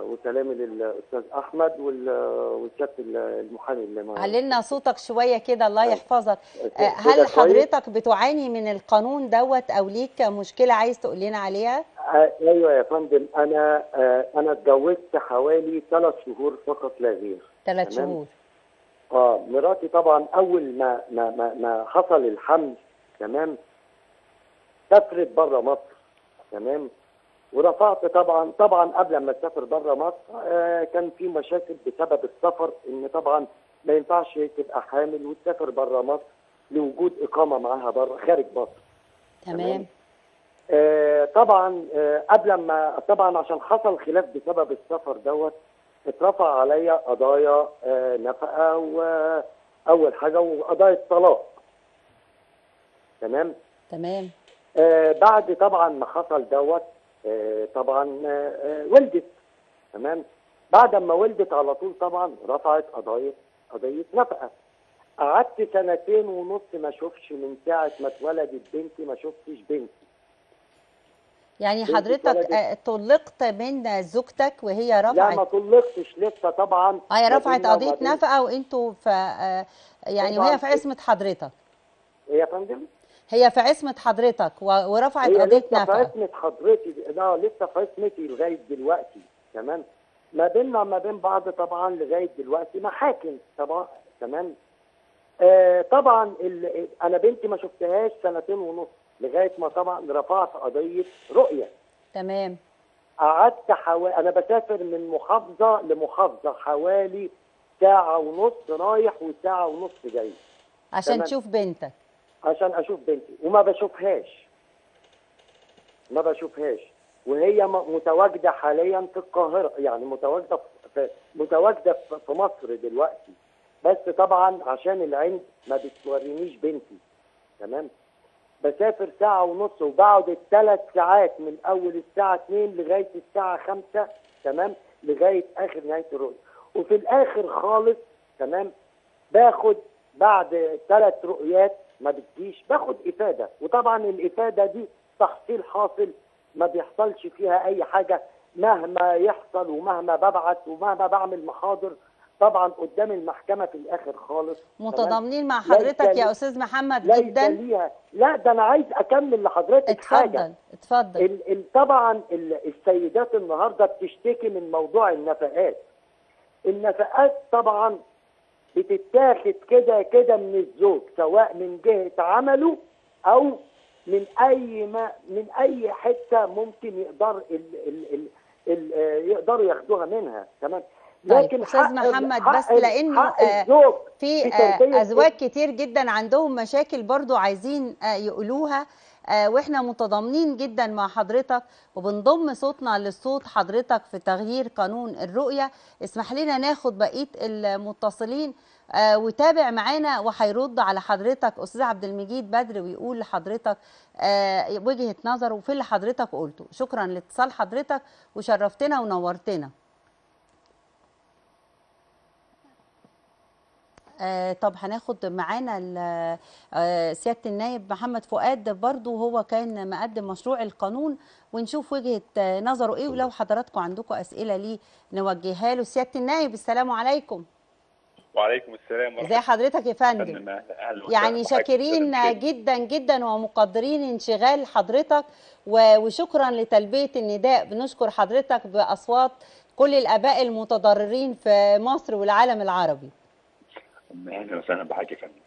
وسلامي للاستاذ احمد والكابتن المحامي اللي معانا علينا صوتك شويه كده الله يحفظك آه، هل حضرتك بتعاني من القانون دوت او ليك مشكله عايز تقول لنا عليها آه، ايوه يا فندم انا آه، انا اتجوزت حوالي ثلاث شهور فقط لا غير ثلاث شهور اه مراتي طبعا اول ما ما ما, ما حصل الحمل تمام سافرت بره مصر تمام ورفعت طبعا طبعا قبل ما اسافر بره مصر آه، كان في مشاكل بسبب السفر ان طبعا ما ينفعش تبقى حامل وتسافر بره مصر لوجود اقامه معاها بره خارج مصر تمام آه، طبعا آه، قبل ما طبعا عشان حصل خلاف بسبب السفر دوت اترفع عليا قضايا نفقه واول حاجه وقضايا طلاق تمام تمام آه بعد طبعا ما حصل دوت آه، طبعا آه، آه، ولدت تمام بعد ما ولدت على طول طبعا رفعت قضايا قضيه نفقه قعدت سنتين ونص ما اشوفش من ساعه ما اتولدت بنتي ما شفتش بنتي يعني حضرتك طلقت من زوجتك وهي رفعت لا ما طلقتش لسه طبعا هي رفعت قضيه نفقه وانتوا ف يعني وهي في عصمه حضرتك هي يا فندم هي في عصمه حضرتك ورفعت قضيه هي لسه في عصمه حضرتي لا لسه في عصمتي لغايه دلوقتي تمام ما بيننا وما بين بعض طبعا لغايه دلوقتي محاكم طبعا تمام آه طبعا انا بنتي ما شفتهاش سنتين ونص لغايه ما طبعا رفعت قضيه رؤيه تمام قعدت حوالي انا بسافر من محافظه لمحافظه حوالي ساعه ونص رايح وساعه ونص جاي عشان تمام. تشوف بنتك عشان اشوف بنتي وما بشوفهاش ما بشوفهاش وهي متواجده حاليا في القاهره يعني متواجده في متواجده في مصر دلوقتي بس طبعا عشان العند ما بتورينيش بنتي تمام بسافر ساعة ونص وبقعد الثلاث ساعات من أول الساعة 2 لغاية الساعة 5 تمام لغاية آخر نهاية الرؤية وفي الآخر خالص تمام باخد بعد ثلاث رؤيات ما بديش باخد افاده وطبعا الافاده دي تحصيل حاصل ما بيحصلش فيها اي حاجه مهما يحصل ومهما ببعت ومهما بعمل محاضر طبعا قدام المحكمه في الاخر خالص متضامنين مع حضرتك يا استاذ محمد جدا ليها لا ده انا عايز اكمل لحضرتك اتفضل حاجه اتفضل اتفضل ال طبعا ال السيدات النهارده بتشتكي من موضوع النفقات النفقات طبعا بتتاخد كده كده من الزوج سواء من جهه عمله او من اي ما من اي حته ممكن يقدر ال ال ال ال آه، يقدروا ياخدوها منها تمام طيب، لكن استاذ محمد بس لانه آه، في آه، ازواج كتير جدا عندهم مشاكل برضو عايزين يقولوها آه، واحنا متضامنين جدا مع حضرتك وبنضم صوتنا لصوت حضرتك في تغيير قانون الرؤية اسمح لنا ناخد بقية المتصلين آه، وتابع معانا وهيرد على حضرتك استاذ عبد المجيد بدر ويقول لحضرتك آه، وجهه نظره في اللي حضرتك قلته شكرا لاتصال حضرتك وشرفتنا ونورتنا آه، طب هناخد معانا آه، سياده النائب محمد فؤاد برضو هو كان مقدم مشروع القانون ونشوف وجهه آه، نظره ايه ولو حضراتكم عندكم اسئله ليه نوجهها له سياده النائب السلام عليكم وعليكم السلام ازي حضرتك يا فندم يعني شاكرين جدا جدا ومقدرين انشغال حضرتك وشكرا لتلبيه النداء بنشكر حضرتك باصوات كل الاباء المتضررين في مصر والعالم العربي اهلا وسهلا بحضرتك يا فندم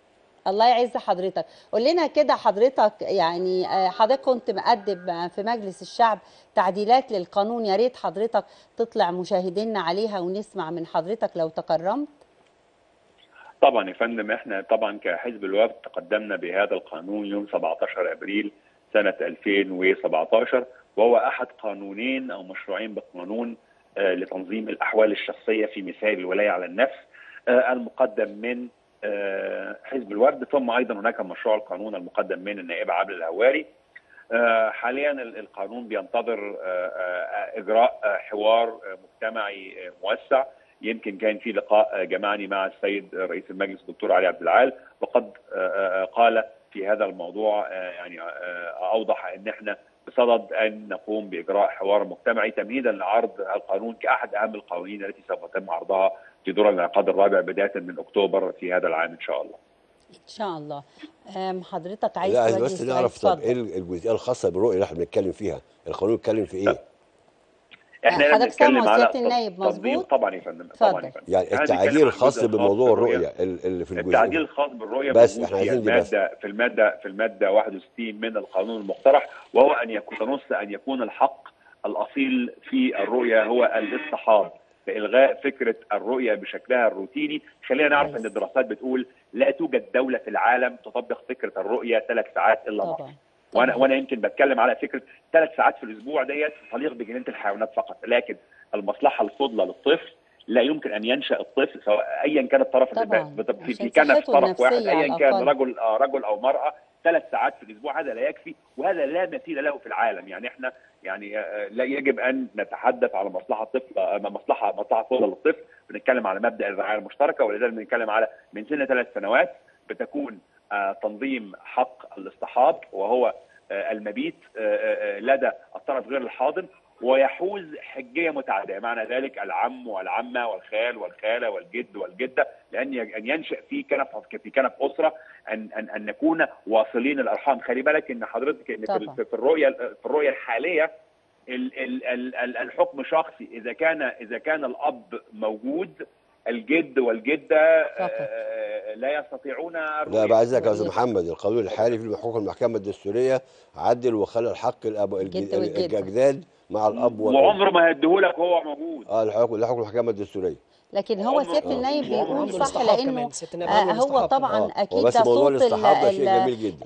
الله يعز حضرتك قول لنا كده حضرتك يعني آه، حضرتك كنت مقدم في مجلس الشعب تعديلات للقانون يا ريت حضرتك تطلع مشاهدينا عليها ونسمع من حضرتك لو تكرمت طبعا يا فندم احنا طبعا كحزب الوفد تقدمنا بهذا القانون يوم 17 ابريل سنه 2017 وهو احد قانونين او مشروعين بقانون آه، لتنظيم الاحوال الشخصيه في مثال الولايه على النفس آه، المقدم من آه، حزب الورد ثم ايضا هناك مشروع القانون المقدم من النائبه عبد الهواري آه، حاليا القانون بينتظر اجراء حوار مجتمعي موسع يمكن كان في لقاء جمعني مع السيد رئيس المجلس الدكتور علي عبد العال وقد قال في هذا الموضوع يعني اوضح ان احنا بصدد ان نقوم باجراء حوار مجتمعي تمهيدا لعرض القانون كاحد اهم القوانين التي سوف يتم عرضها في دور الانعقاد الرابع بدايه من اكتوبر في هذا العام ان شاء الله. ان شاء الله. حضرتك عايز لا بس نعرف طب ايه الجزئيه الخاصه بالرؤيه اللي احنا بنتكلم فيها؟ القانون بيتكلم في ايه؟ احنا بنتكلم على النائب مظبوط طبعا يا فندم طبعا يا فندم يعني التعديل الخاص بموضوع الرؤيه اللي في الجزئيه التعديل الخاص بالرؤيه بس احنا عايزين في الماده في الماده في الماده 61 من القانون المقترح وهو ان يكون نص ان يكون الحق الاصيل في الرؤيه هو الاصطحاب بإلغاء فكرة الرؤية بشكلها الروتيني خلينا نعرف أن الدراسات بتقول لا توجد دولة في العالم تطبق فكرة الرؤية ثلاث ساعات إلا مصر وانا وانا يمكن بتكلم على فكره ثلاث ساعات في الاسبوع ديت تليق بجنينه الحيوانات فقط لكن المصلحه الفضلى للطفل لا يمكن ان ينشا الطفل سواء ايا كان الطرف اللي في كنف طرف واحد ايا كان رجل آه، رجل او امراه ثلاث ساعات في الاسبوع هذا لا يكفي وهذا لا مثيل له في العالم يعني احنا يعني آه، آه، لا يجب ان نتحدث على مصلحه طفل آه، مصلحه مصلحه صغرى للطفل بنتكلم على مبدا الرعايه المشتركه ولذلك بنتكلم على من سن ثلاث سنوات بتكون تنظيم حق الاصطحاب وهو المبيت لدى الطرف غير الحاضن ويحوز حجيه متعدده معنى ذلك العم والعمه والخال والخاله والجد والجده لان ان ينشا في كنف في كنف اسره ان ان ان نكون واصلين الارحام خلي بالك ان حضرتك ان في الرؤيه في الرؤيه الحاليه الحكم شخصي اذا كان اذا كان الاب موجود الجد والجده آه، لا يستطيعون لا بعد يا استاذ يعني محمد القانون الحالي في حقوق المحكمه الدستوريه عدل وخلى الحق الاب الجد والجد. الاجداد مع الاب وعمره ما هيديهولك وهو موجود اه الحكم الحكامه الدستوريه لكن هو سياده النائب بيقول صح لانه آه هو طبعا آه. اكيد ده صوت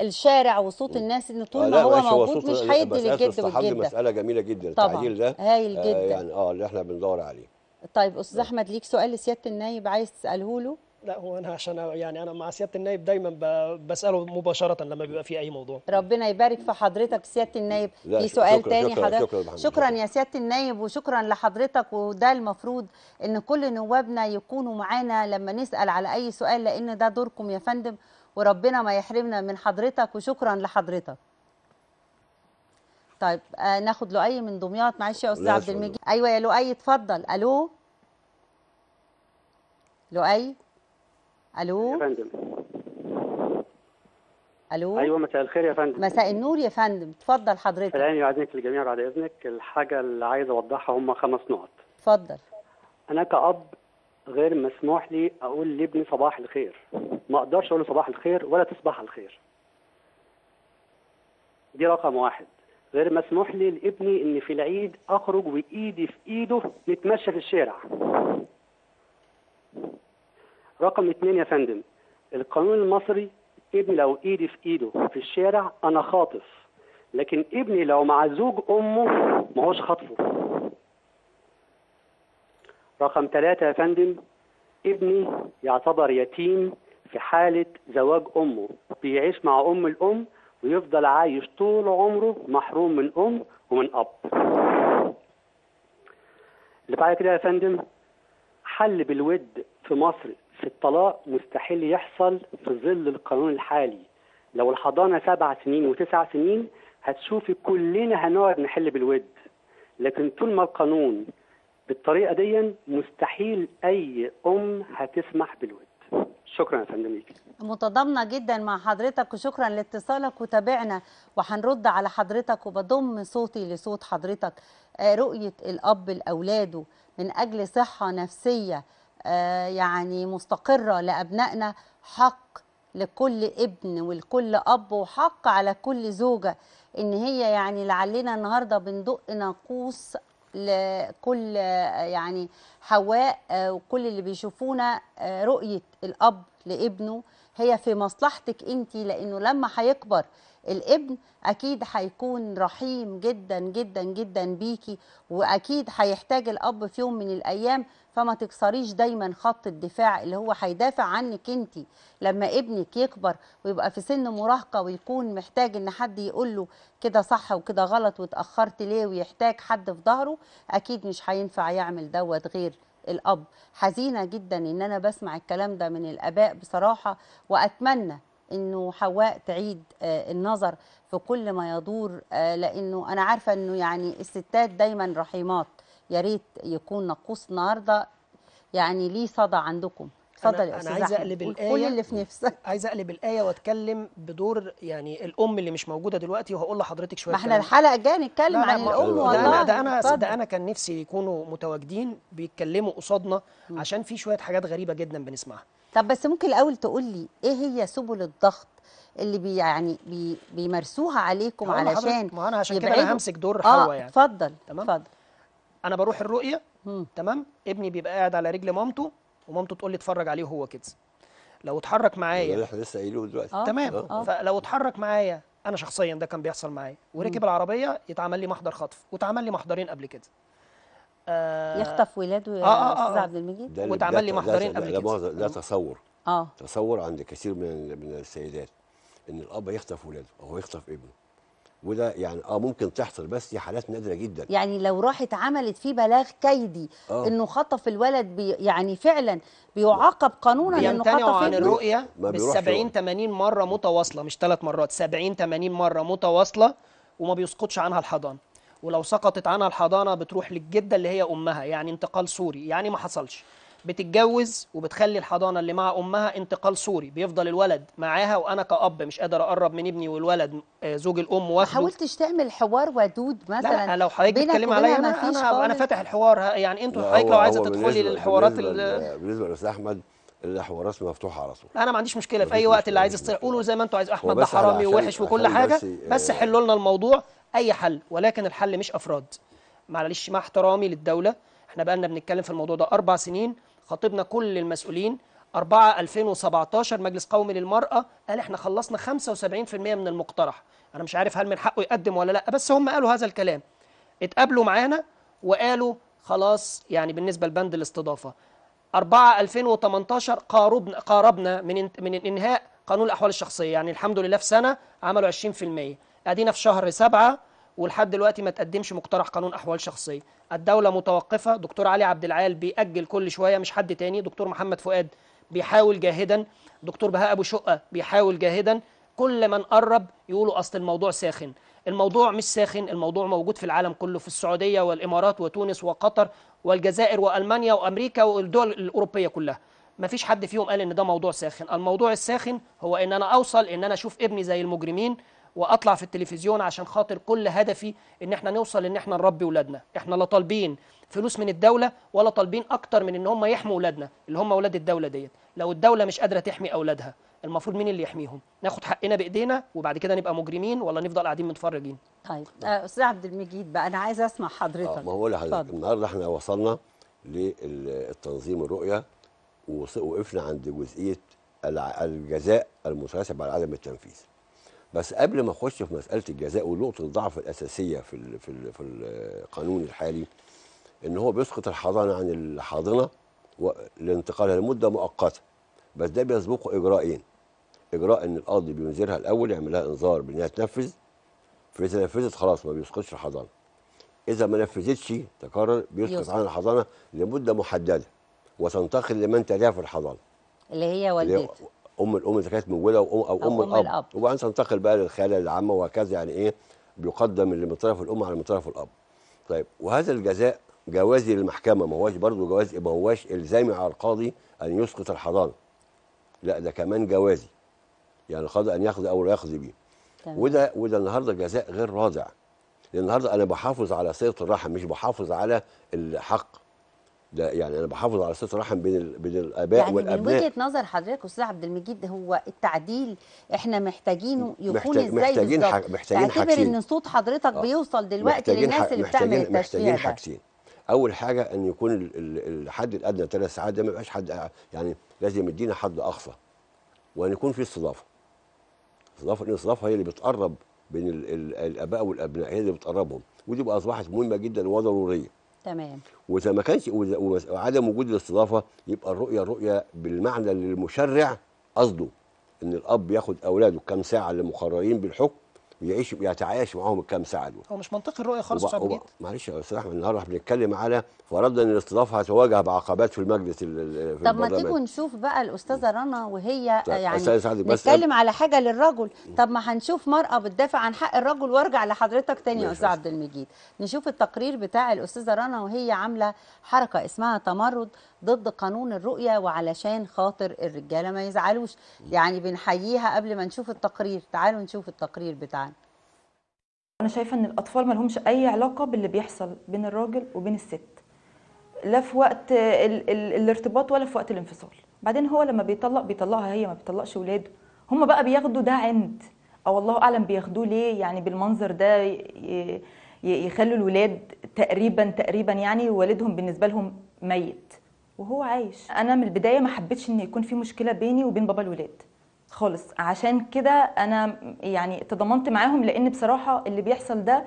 الشارع وصوت الناس ان طول آه، ما هو موجود مش هيدي للجد والجده مساله جميله جدا التعديل ده هايل آه، جدا آه يعني اه اللي احنا بندور عليه طيب استاذ احمد ليك سؤال لسياده النائب عايز تساله له لا هو انا عشان يعني انا مع سياده النائب دايما بساله مباشره لما بيبقى في اي موضوع ربنا يبارك في حضرتك سياده النائب في سؤال شكرا تاني شكرا شكرا, شكرا, شكرا يا سياده النائب وشكرا لحضرتك وده المفروض ان كل نوابنا يكونوا معانا لما نسال على اي سؤال لان ده دوركم يا فندم وربنا ما يحرمنا من حضرتك وشكرا لحضرتك طيب آه ناخد لؤي من دمياط معلش يا استاذ عبد المجيد ايوه يا لؤي اتفضل الو لؤي الو يا فندم الو ايوه مساء الخير يا فندم مساء النور يا فندم اتفضل حضرتك الان يعزك الجميع بعد اذنك الحاجه اللي عايز اوضحها هم خمس نقط اتفضل انا كاب غير مسموح لي اقول لابني صباح الخير ما اقدرش اقول له صباح الخير ولا تصبح الخير دي رقم واحد غير مسموح لي لابني ان في العيد اخرج وايدي في ايده نتمشى في الشارع رقم اتنين يا فندم القانون المصري ابني لو ايدي في ايده في الشارع انا خاطف لكن ابني لو مع زوج امه ما هوش خاطفه رقم ثلاثة يا فندم ابني يعتبر يتيم في حالة زواج أمه بيعيش مع أم الأم ويفضل عايش طول عمره محروم من أم ومن أب اللي بعد كده يا فندم حل بالود في مصر في الطلاق مستحيل يحصل في ظل القانون الحالي لو الحضانه سبع سنين وتسع سنين هتشوفي كلنا هنقعد نحل بالود لكن طول ما القانون بالطريقه دي مستحيل اي ام هتسمح بالود شكرا يا فندم متضامنه جدا مع حضرتك وشكرا لاتصالك وتابعنا وهنرد على حضرتك وبضم صوتي لصوت حضرتك آه، رؤيه الاب لاولاده من اجل صحه نفسيه آه، يعني مستقرة لأبنائنا حق لكل ابن ولكل أب وحق على كل زوجة إن هي يعني لعلنا النهاردة بندق ناقوس لكل يعني حواء آه، وكل اللي بيشوفونا آه، رؤية الأب لابنه هي في مصلحتك انت لانه لما هيكبر الابن اكيد هيكون رحيم جدا جدا جدا بيكي واكيد هيحتاج الاب في يوم من الايام فما تكسريش دايما خط الدفاع اللي هو هيدافع عنك انت لما ابنك يكبر ويبقى في سن مراهقه ويكون محتاج ان حد يقول له كده صح وكده غلط واتاخرت ليه ويحتاج حد في ظهره اكيد مش هينفع يعمل دوت غير الاب حزينه جدا ان انا بسمع الكلام ده من الاباء بصراحه واتمنى انه حواء تعيد آه، النظر في كل ما يدور آه، لانه انا عارفه انه يعني الستات دايما رحيمات يا ريت يكون ناقوس النهارده يعني ليه صدى عندكم اتفضل يا استاذ انا عايزه اقلب الايه كل اللي في نفسك عايزه اقلب الايه واتكلم بدور يعني الام اللي مش موجوده دلوقتي وهقول لحضرتك شويه ما احنا الحلقه الجايه نتكلم عن الام والله ده انا ده انا ده انا كان نفسي يكونوا متواجدين بيتكلموا قصادنا عشان في شويه حاجات غريبه جدا بنسمعها طب بس ممكن الاول تقول لي ايه هي سبل الضغط اللي بي يعني بي بيمارسوها عليكم علشان ما انا عشان كده انا همسك دور حوا آه يعني اتفضل اتفضل انا بروح الرؤيه تمام ابني بيبقى قاعد على رجل مامته ومامته تقول لي اتفرج عليه وهو كده لو اتحرك معايا احنا لسه قايلينه دلوقتي اه، تمام اه. فلو اتحرك معايا انا شخصيا ده كان بيحصل معايا وركب العربيه يتعمل لي محضر خطف واتعمل لي محضرين قبل كده آه يخطف ولاده يا آه،, آه استاذ آه عبد المجيد واتعمل لي محضرين قبل كده ده, ده تصور اه تصور عند كثير من من السيدات ان الاب يخطف ولاده او يخطف ابنه وده يعني اه ممكن تحصل بس دي حالات نادره جدا يعني لو راحت عملت فيه بلاغ كيدي آه. انه خطف الولد بي يعني فعلا بيعاقب قانونا انه خطف عن الرؤيه بال 70 80 مره متواصله مش ثلاث مرات 70 80 مره متواصله وما بيسقطش عنها الحضانه ولو سقطت عنها الحضانه بتروح للجده اللي هي امها يعني انتقال سوري يعني ما حصلش بتتجوز وبتخلي الحضانه اللي مع امها انتقال صوري بيفضل الولد معاها وانا كاب مش قادر اقرب من ابني والولد آه، زوج الام واخده ما حاولتش تعمل حوار ودود مثلا لا لو حضرتك بتتكلم عليا انا انا, أنا فاتح الحوار يعني انتوا حضرتك لو عايزه تدخلي للحوارات بالنسبه للاستاذ احمد الحوارات مفتوحه على طول انا ما عنديش مشكله في اي وقت اللي عايز يصير قولوا زي ما انتوا عايزين احمد ده حرامي ووحش وكل حاجه بس, بس حلوا لنا الموضوع اي حل ولكن الحل مش افراد معلش مع احترامي للدوله احنا بقى لنا بنتكلم في الموضوع ده اربع سنين خطبنا كل المسؤولين 4 2017 مجلس قومي للمرأة قال احنا خلصنا 75% من المقترح انا مش عارف هل من حقه يقدم ولا لا بس هم قالوا هذا الكلام اتقابلوا معانا وقالوا خلاص يعني بالنسبة لبند الاستضافة 4 2018 قاربنا قاربنا من من انهاء قانون الاحوال الشخصية يعني الحمد لله في سنة عملوا 20% ادينا في شهر 7 ولحد دلوقتي ما تقدمش مقترح قانون احوال شخصيه الدوله متوقفه دكتور علي عبد العال بيأجل كل شويه مش حد تاني دكتور محمد فؤاد بيحاول جاهدا دكتور بهاء ابو شقه بيحاول جاهدا كل من قرب يقولوا اصل الموضوع ساخن الموضوع مش ساخن الموضوع موجود في العالم كله في السعوديه والامارات وتونس وقطر والجزائر والمانيا وامريكا والدول الاوروبيه كلها ما فيش حد فيهم قال ان ده موضوع ساخن الموضوع الساخن هو ان انا اوصل ان انا اشوف ابني زي المجرمين واطلع في التلفزيون عشان خاطر كل هدفي ان احنا نوصل ان احنا نربي اولادنا احنا لا طالبين فلوس من الدوله ولا طالبين اكتر من ان هم يحموا اولادنا اللي هم اولاد الدوله ديت لو الدوله مش قادره تحمي اولادها المفروض مين اللي يحميهم ناخد حقنا بايدينا وبعد كده نبقى مجرمين ولا نفضل قاعدين متفرجين طيب آه، استاذ عبد المجيد بقى انا عايز اسمع حضرتك آه، ما هو لحضرتك النهارده احنا وصلنا للتنظيم الرؤيه ووقفنا عند جزئيه الجزاء المتناسب على عدم التنفيذ بس قبل ما اخش في مساله الجزاء ونقطه الضعف الاساسيه في الـ في الـ في القانون الحالي ان هو بيسقط الحضانه عن الحاضنه لانتقالها لمده مؤقته بس ده بيسبقه اجراءين اجراء ان القاضي بينذرها الاول يعمل لها انذار بانها تنفذ فاذا نفذت خلاص ما بيسقطش الحضانه اذا ما نفذتش تكرر بيسقط عن الحضانه لمده محدده وتنتقل لمن تليها في الحضانه اللي هي والدته ام الام اذا كانت موجوده وام او, أو ام, الاب, الأب. وبعدين تنتقل بقى للخاله العامه وهكذا يعني ايه بيقدم اللي من طرف الام على من طرف الاب طيب وهذا الجزاء جوازي للمحكمه ما هوش برضه جواز ما هوش الزامي على القاضي ان يسقط الحضانه لا ده كمان جوازي يعني القاضي ان ياخذ او لا ياخذ بيه وده وده النهارده جزاء غير رادع لان النهارده انا بحافظ على صله الرحم مش بحافظ على الحق ده يعني انا بحافظ على صله رحم بين بين الاباء يعني والابناء يعني من وجهه نظر حضرتك استاذ عبد المجيد هو التعديل احنا محتاجينه يكون محتاج ازاي محتاجين حاج... محتاجين حاجتين ان صوت حضرتك آه. بيوصل دلوقتي للناس اللي بتعمل التشفيع محتاجين حاجتين اول حاجه ان يكون الحد الادنى ثلاث ساعات ده ما يبقاش حد يعني لازم يدينا حد اقصى وان يكون في استضافه استضافه لان الاستضافه هي اللي بتقرب بين الاباء والابناء هي اللي بتقربهم ودي بقى اصبحت مهمه جدا وضروريه تمام واذا ما كانش وعدم وجود الاستضافه يبقى الرؤيه الرؤيه بالمعنى اللي المشرع قصده ان الاب ياخد اولاده كام ساعه اللي مقررين بالحكم يعيش يتعايش معاهم الكام ساعه دول هو مش منطقي الرؤيه خالص وب... وب... معلش يا استاذ احمد النهارده احنا بنتكلم على فرضا ان الاستضافه هتواجه بعقبات في المجلس في طب ما تيجوا نشوف بقى الاستاذه رنا وهي يعني بنتكلم على حاجه للرجل طب ما هنشوف مراه بتدافع عن حق الرجل وارجع لحضرتك تاني يا استاذ عبد المجيد نشوف التقرير بتاع الاستاذه رنا وهي عامله حركه اسمها تمرد ضد قانون الرؤيه وعلشان خاطر الرجاله ما يزعلوش يعني بنحييها قبل ما نشوف التقرير تعالوا نشوف التقرير بتاعنا انا شايفه ان الاطفال ما لهمش اي علاقه باللي بيحصل بين الراجل وبين الست لا في وقت ال ال الارتباط ولا في وقت الانفصال بعدين هو لما بيطلق بيطلقها هي ما بيطلقش ولاده هم بقى بياخدوا ده عند او الله اعلم بياخدوه ليه يعني بالمنظر ده يخلوا الولاد تقريبا تقريبا يعني والدهم بالنسبه لهم ميت وهو عايش انا من البدايه ما حبيتش ان يكون في مشكله بيني وبين بابا الولاد خالص عشان كده انا يعني تضامنت معاهم لان بصراحه اللي بيحصل ده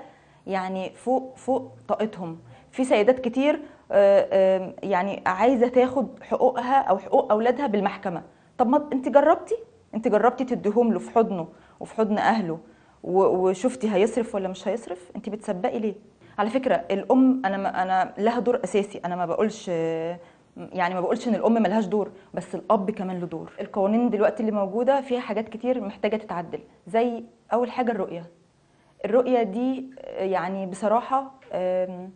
يعني فوق فوق طاقتهم في سيدات كتير آه، يعني عايزه تاخد حقوقها او حقوق اولادها بالمحكمه طب ما انت جربتي انت جربتي تديهم له في حضنه وفي حضن اهله وشفتي هيصرف ولا مش هيصرف انت بتسبقي ليه على فكره الام انا انا لها دور اساسي انا ما بقولش يعني ما بقولش ان الام ملهاش دور بس الاب كمان له دور القوانين دلوقتي اللي موجوده فيها حاجات كتير محتاجه تتعدل زي اول حاجه الرؤيه الرؤيه دي آه، يعني بصراحه آه،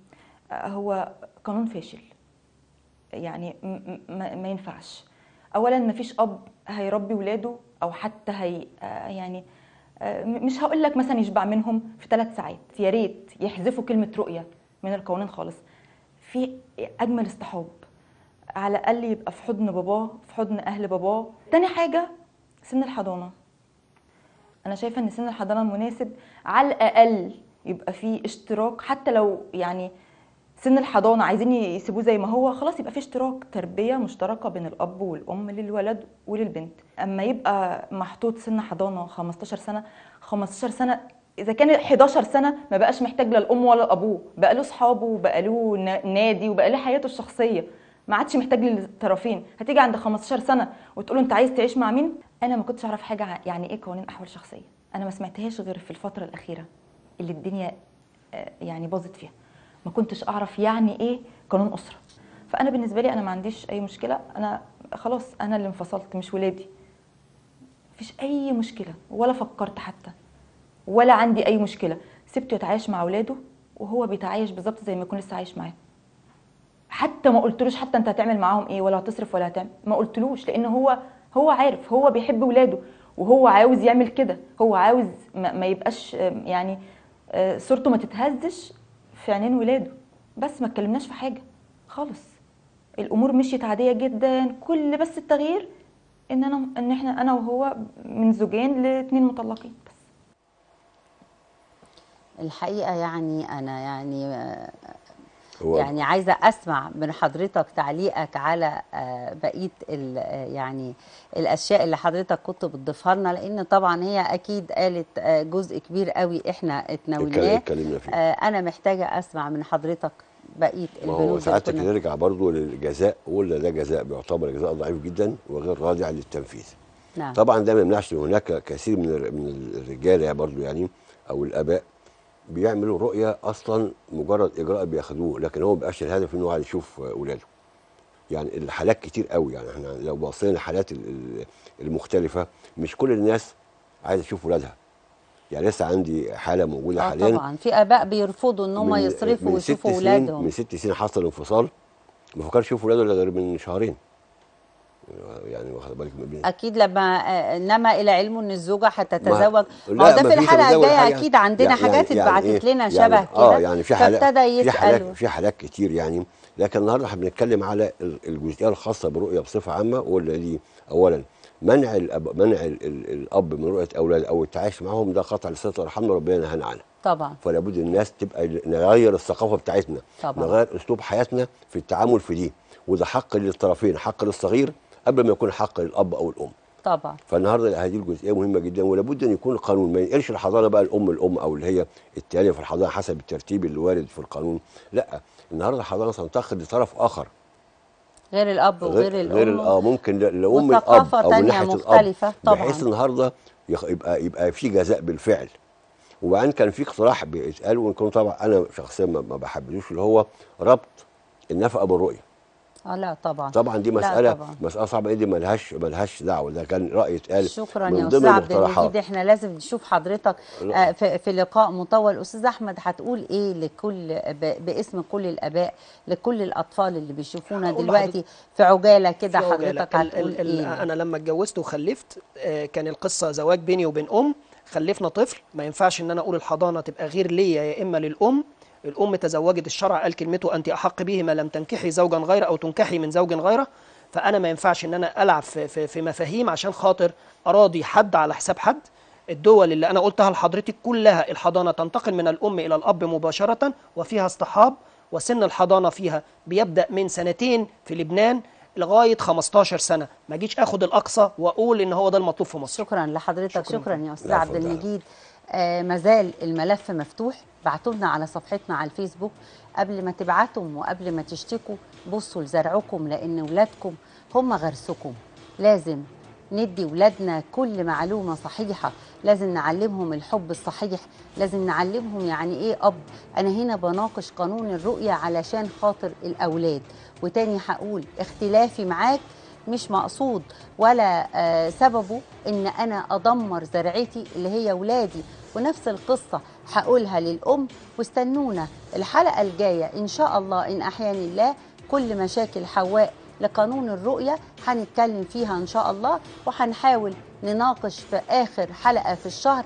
هو قانون فاشل يعني ما ينفعش اولا ما فيش اب هيربي ولاده او حتى هي آه، يعني مش هقول لك مثلا يشبع منهم في ثلاث ساعات يا ريت يحذفوا كلمه رؤيه من القوانين خالص في اجمل استحاب على الاقل يبقى في حضن باباه في حضن اهل باباه تاني حاجه سن الحضانه انا شايفه ان سن الحضانه المناسب على الاقل يبقى فيه اشتراك حتى لو يعني سن الحضانه عايزين يسيبوه زي ما هو خلاص يبقى في اشتراك تربيه مشتركه بين الاب والام للولد وللبنت اما يبقى محطوط سن حضانه 15 سنه 15 سنه اذا كان 11 سنه ما بقاش محتاج لا الام ولا ابوه بقى له اصحابه وبقى له نادي وبقى له حياته الشخصيه ما عادش محتاج للطرفين هتيجي عند 15 سنه وتقول انت عايز تعيش مع مين انا ما كنتش اعرف حاجه يعني ايه قوانين احوال شخصيه انا ما سمعتهاش غير في الفتره الاخيره اللي الدنيا آه، يعني باظت فيها ما كنتش اعرف يعني ايه قانون اسره فانا بالنسبه لي انا ما عنديش اي مشكله انا خلاص انا اللي انفصلت مش ولادي مفيش اي مشكله ولا فكرت حتى ولا عندي اي مشكله سبته يتعايش مع اولاده وهو بيتعايش بالظبط زي ما يكون لسه عايش معاه حتى ما قلتلوش حتى انت هتعمل معاهم ايه ولا هتصرف ولا هتعمل ما قلتلوش لان هو هو عارف هو بيحب ولاده وهو عاوز يعمل كده هو عاوز ما, ما يبقاش يعني آه، صورته ما تتهزش في عينين ولاده بس ما اتكلمناش في حاجه خالص الامور مشيت عاديه جدا كل بس التغيير ان انا ان احنا انا وهو من زوجين لاثنين مطلقين بس الحقيقه يعني انا يعني آه، هو يعني عايزه اسمع من حضرتك تعليقك على آه، بقيه آه، يعني الاشياء اللي حضرتك كنت بتضيفها لنا لان طبعا هي اكيد قالت آه، جزء كبير قوي احنا اتناولناه انا محتاجه اسمع من حضرتك بقيه البنود ساعات نرجع برضه للجزاء قلنا ده جزاء بيعتبر جزاء ضعيف جدا وغير راجع للتنفيذ نعم. طبعا ده ما يمنعش هناك كثير من من الرجاله برضه يعني او الاباء بيعملوا رؤيه اصلا مجرد اجراء بياخدوه لكن هو مبقاش الهدف إنه هو عايز يشوف اولاده يعني الحالات كتير قوي يعني احنا لو بصينا الحالات المختلفه مش كل الناس عايزه تشوف ولادها يعني لسه عندي حاله موجوده آه حاليا طبعا في اباء بيرفضوا ان هم يصرفوا ويشوفوا اولادهم من ست سنين حصل انفصال ما فكرش يشوف ولاده الا من شهرين يعني واخد بالك بين اكيد لما آه، نما الى علمه ان الزوجه هتتزوج ما ده في الحلقه الجايه اكيد عندنا يعني حاجات يعني اتبعتت إيه؟ لنا يعني شبه يعني كده اه يعني في حالات في حالات في حالات كتير يعني لكن النهارده احنا بنتكلم على الجزئيه الخاصه بالرؤيه بصفه عامه والذي اولا منع الأب منع الاب من رؤيه اولاد او التعايش معاهم ده قطع لصله الارحام ربنا نهانا عنها طبعا فلا بد الناس تبقى نغير الثقافه بتاعتنا طبعا. نغير اسلوب حياتنا في التعامل في دي وده حق للطرفين حق للصغير قبل ما يكون حق للاب او الام طبعا فالنهارده هذه الجزئيه مهمه جدا ولابد ان يكون القانون ما ينقلش الحضانه بقى الام الام او اللي هي التاليه في الحضانه حسب الترتيب اللي وارد في القانون لا النهارده الحضانه تنتقد لطرف اخر غير الاب وغير غير الام غير اه ممكن لام الاب او من ناحيه مختلفه الأب طبعا بحيث النهارده يبقى يبقى في جزاء بالفعل وبعدين كان في اقتراح بيتقال وان كنت طبعا انا شخصيا ما بحبلوش اللي هو ربط النفقه بالرؤيه اه لا طبعا طبعا دي مساله طبعا. مساله صعبه إيه دي ملهاش ملهاش دعوه ده كان راي اتقال شكرا من ضمن يا استاذ عبد احنا لازم نشوف حضرتك آه، في, لقاء مطول استاذ احمد هتقول ايه لكل باسم كل الاباء لكل الاطفال اللي بيشوفونا دلوقتي في عجاله كده حضرتك هتقول ايه انا لما اتجوزت وخلفت آه، كان القصه زواج بيني وبين ام خلفنا طفل ما ينفعش ان انا اقول الحضانه تبقى غير ليا يا اما للام الأم تزوجت الشرع قال كلمته أنت أحق به ما لم تنكحي زوجا غيره أو تنكحي من زوج غيره فأنا ما ينفعش إن أنا ألعب في, في, في مفاهيم عشان خاطر أراضي حد على حساب حد الدول اللي أنا قلتها لحضرتك كلها الحضانة تنتقل من الأم إلى الأب مباشرة وفيها اصطحاب وسن الحضانة فيها بيبدأ من سنتين في لبنان لغايه 15 سنه ما اجيش اخد الاقصى واقول ان هو ده المطلوب في مصر شكرا لحضرتك شكرا, شكرا يا استاذ عبد المجيد آه مازال الملف مفتوح ابعتوا لنا على صفحتنا على الفيسبوك قبل ما تبعتهم وقبل ما تشتكوا بصوا لزرعكم لأن ولادكم هم غرسكم لازم ندي ولادنا كل معلومة صحيحة لازم نعلمهم الحب الصحيح لازم نعلمهم يعني ايه اب انا هنا بناقش قانون الرؤية علشان خاطر الاولاد وتاني هقول اختلافي معاك مش مقصود ولا آه، سببه ان انا ادمر زرعتي اللي هي ولادي ونفس القصة هقولها للأم واستنونا الحلقة الجاية إن شاء الله إن أحيان الله كل مشاكل حواء لقانون الرؤية هنتكلم فيها إن شاء الله وهنحاول نناقش في آخر حلقة في الشهر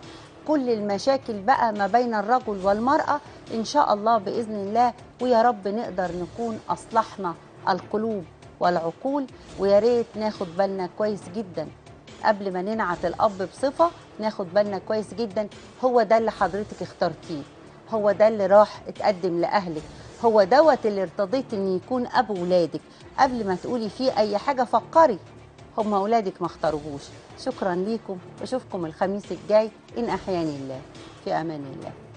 كل المشاكل بقى ما بين الرجل والمرأة إن شاء الله بإذن الله ويا رب نقدر نكون أصلحنا القلوب والعقول ويا ريت ناخد بالنا كويس جدا قبل ما ننعت الأب بصفة ناخد بالنا كويس جدا هو ده اللي حضرتك اخترتيه هو ده اللي راح اتقدم لاهلك هو دوت اللي ارتضيت ان يكون ابو ولادك قبل ما تقولي فيه اي حاجه فكري هم اولادك ما اختاروهوش شكرا ليكم واشوفكم الخميس الجاي ان احياني الله في امان الله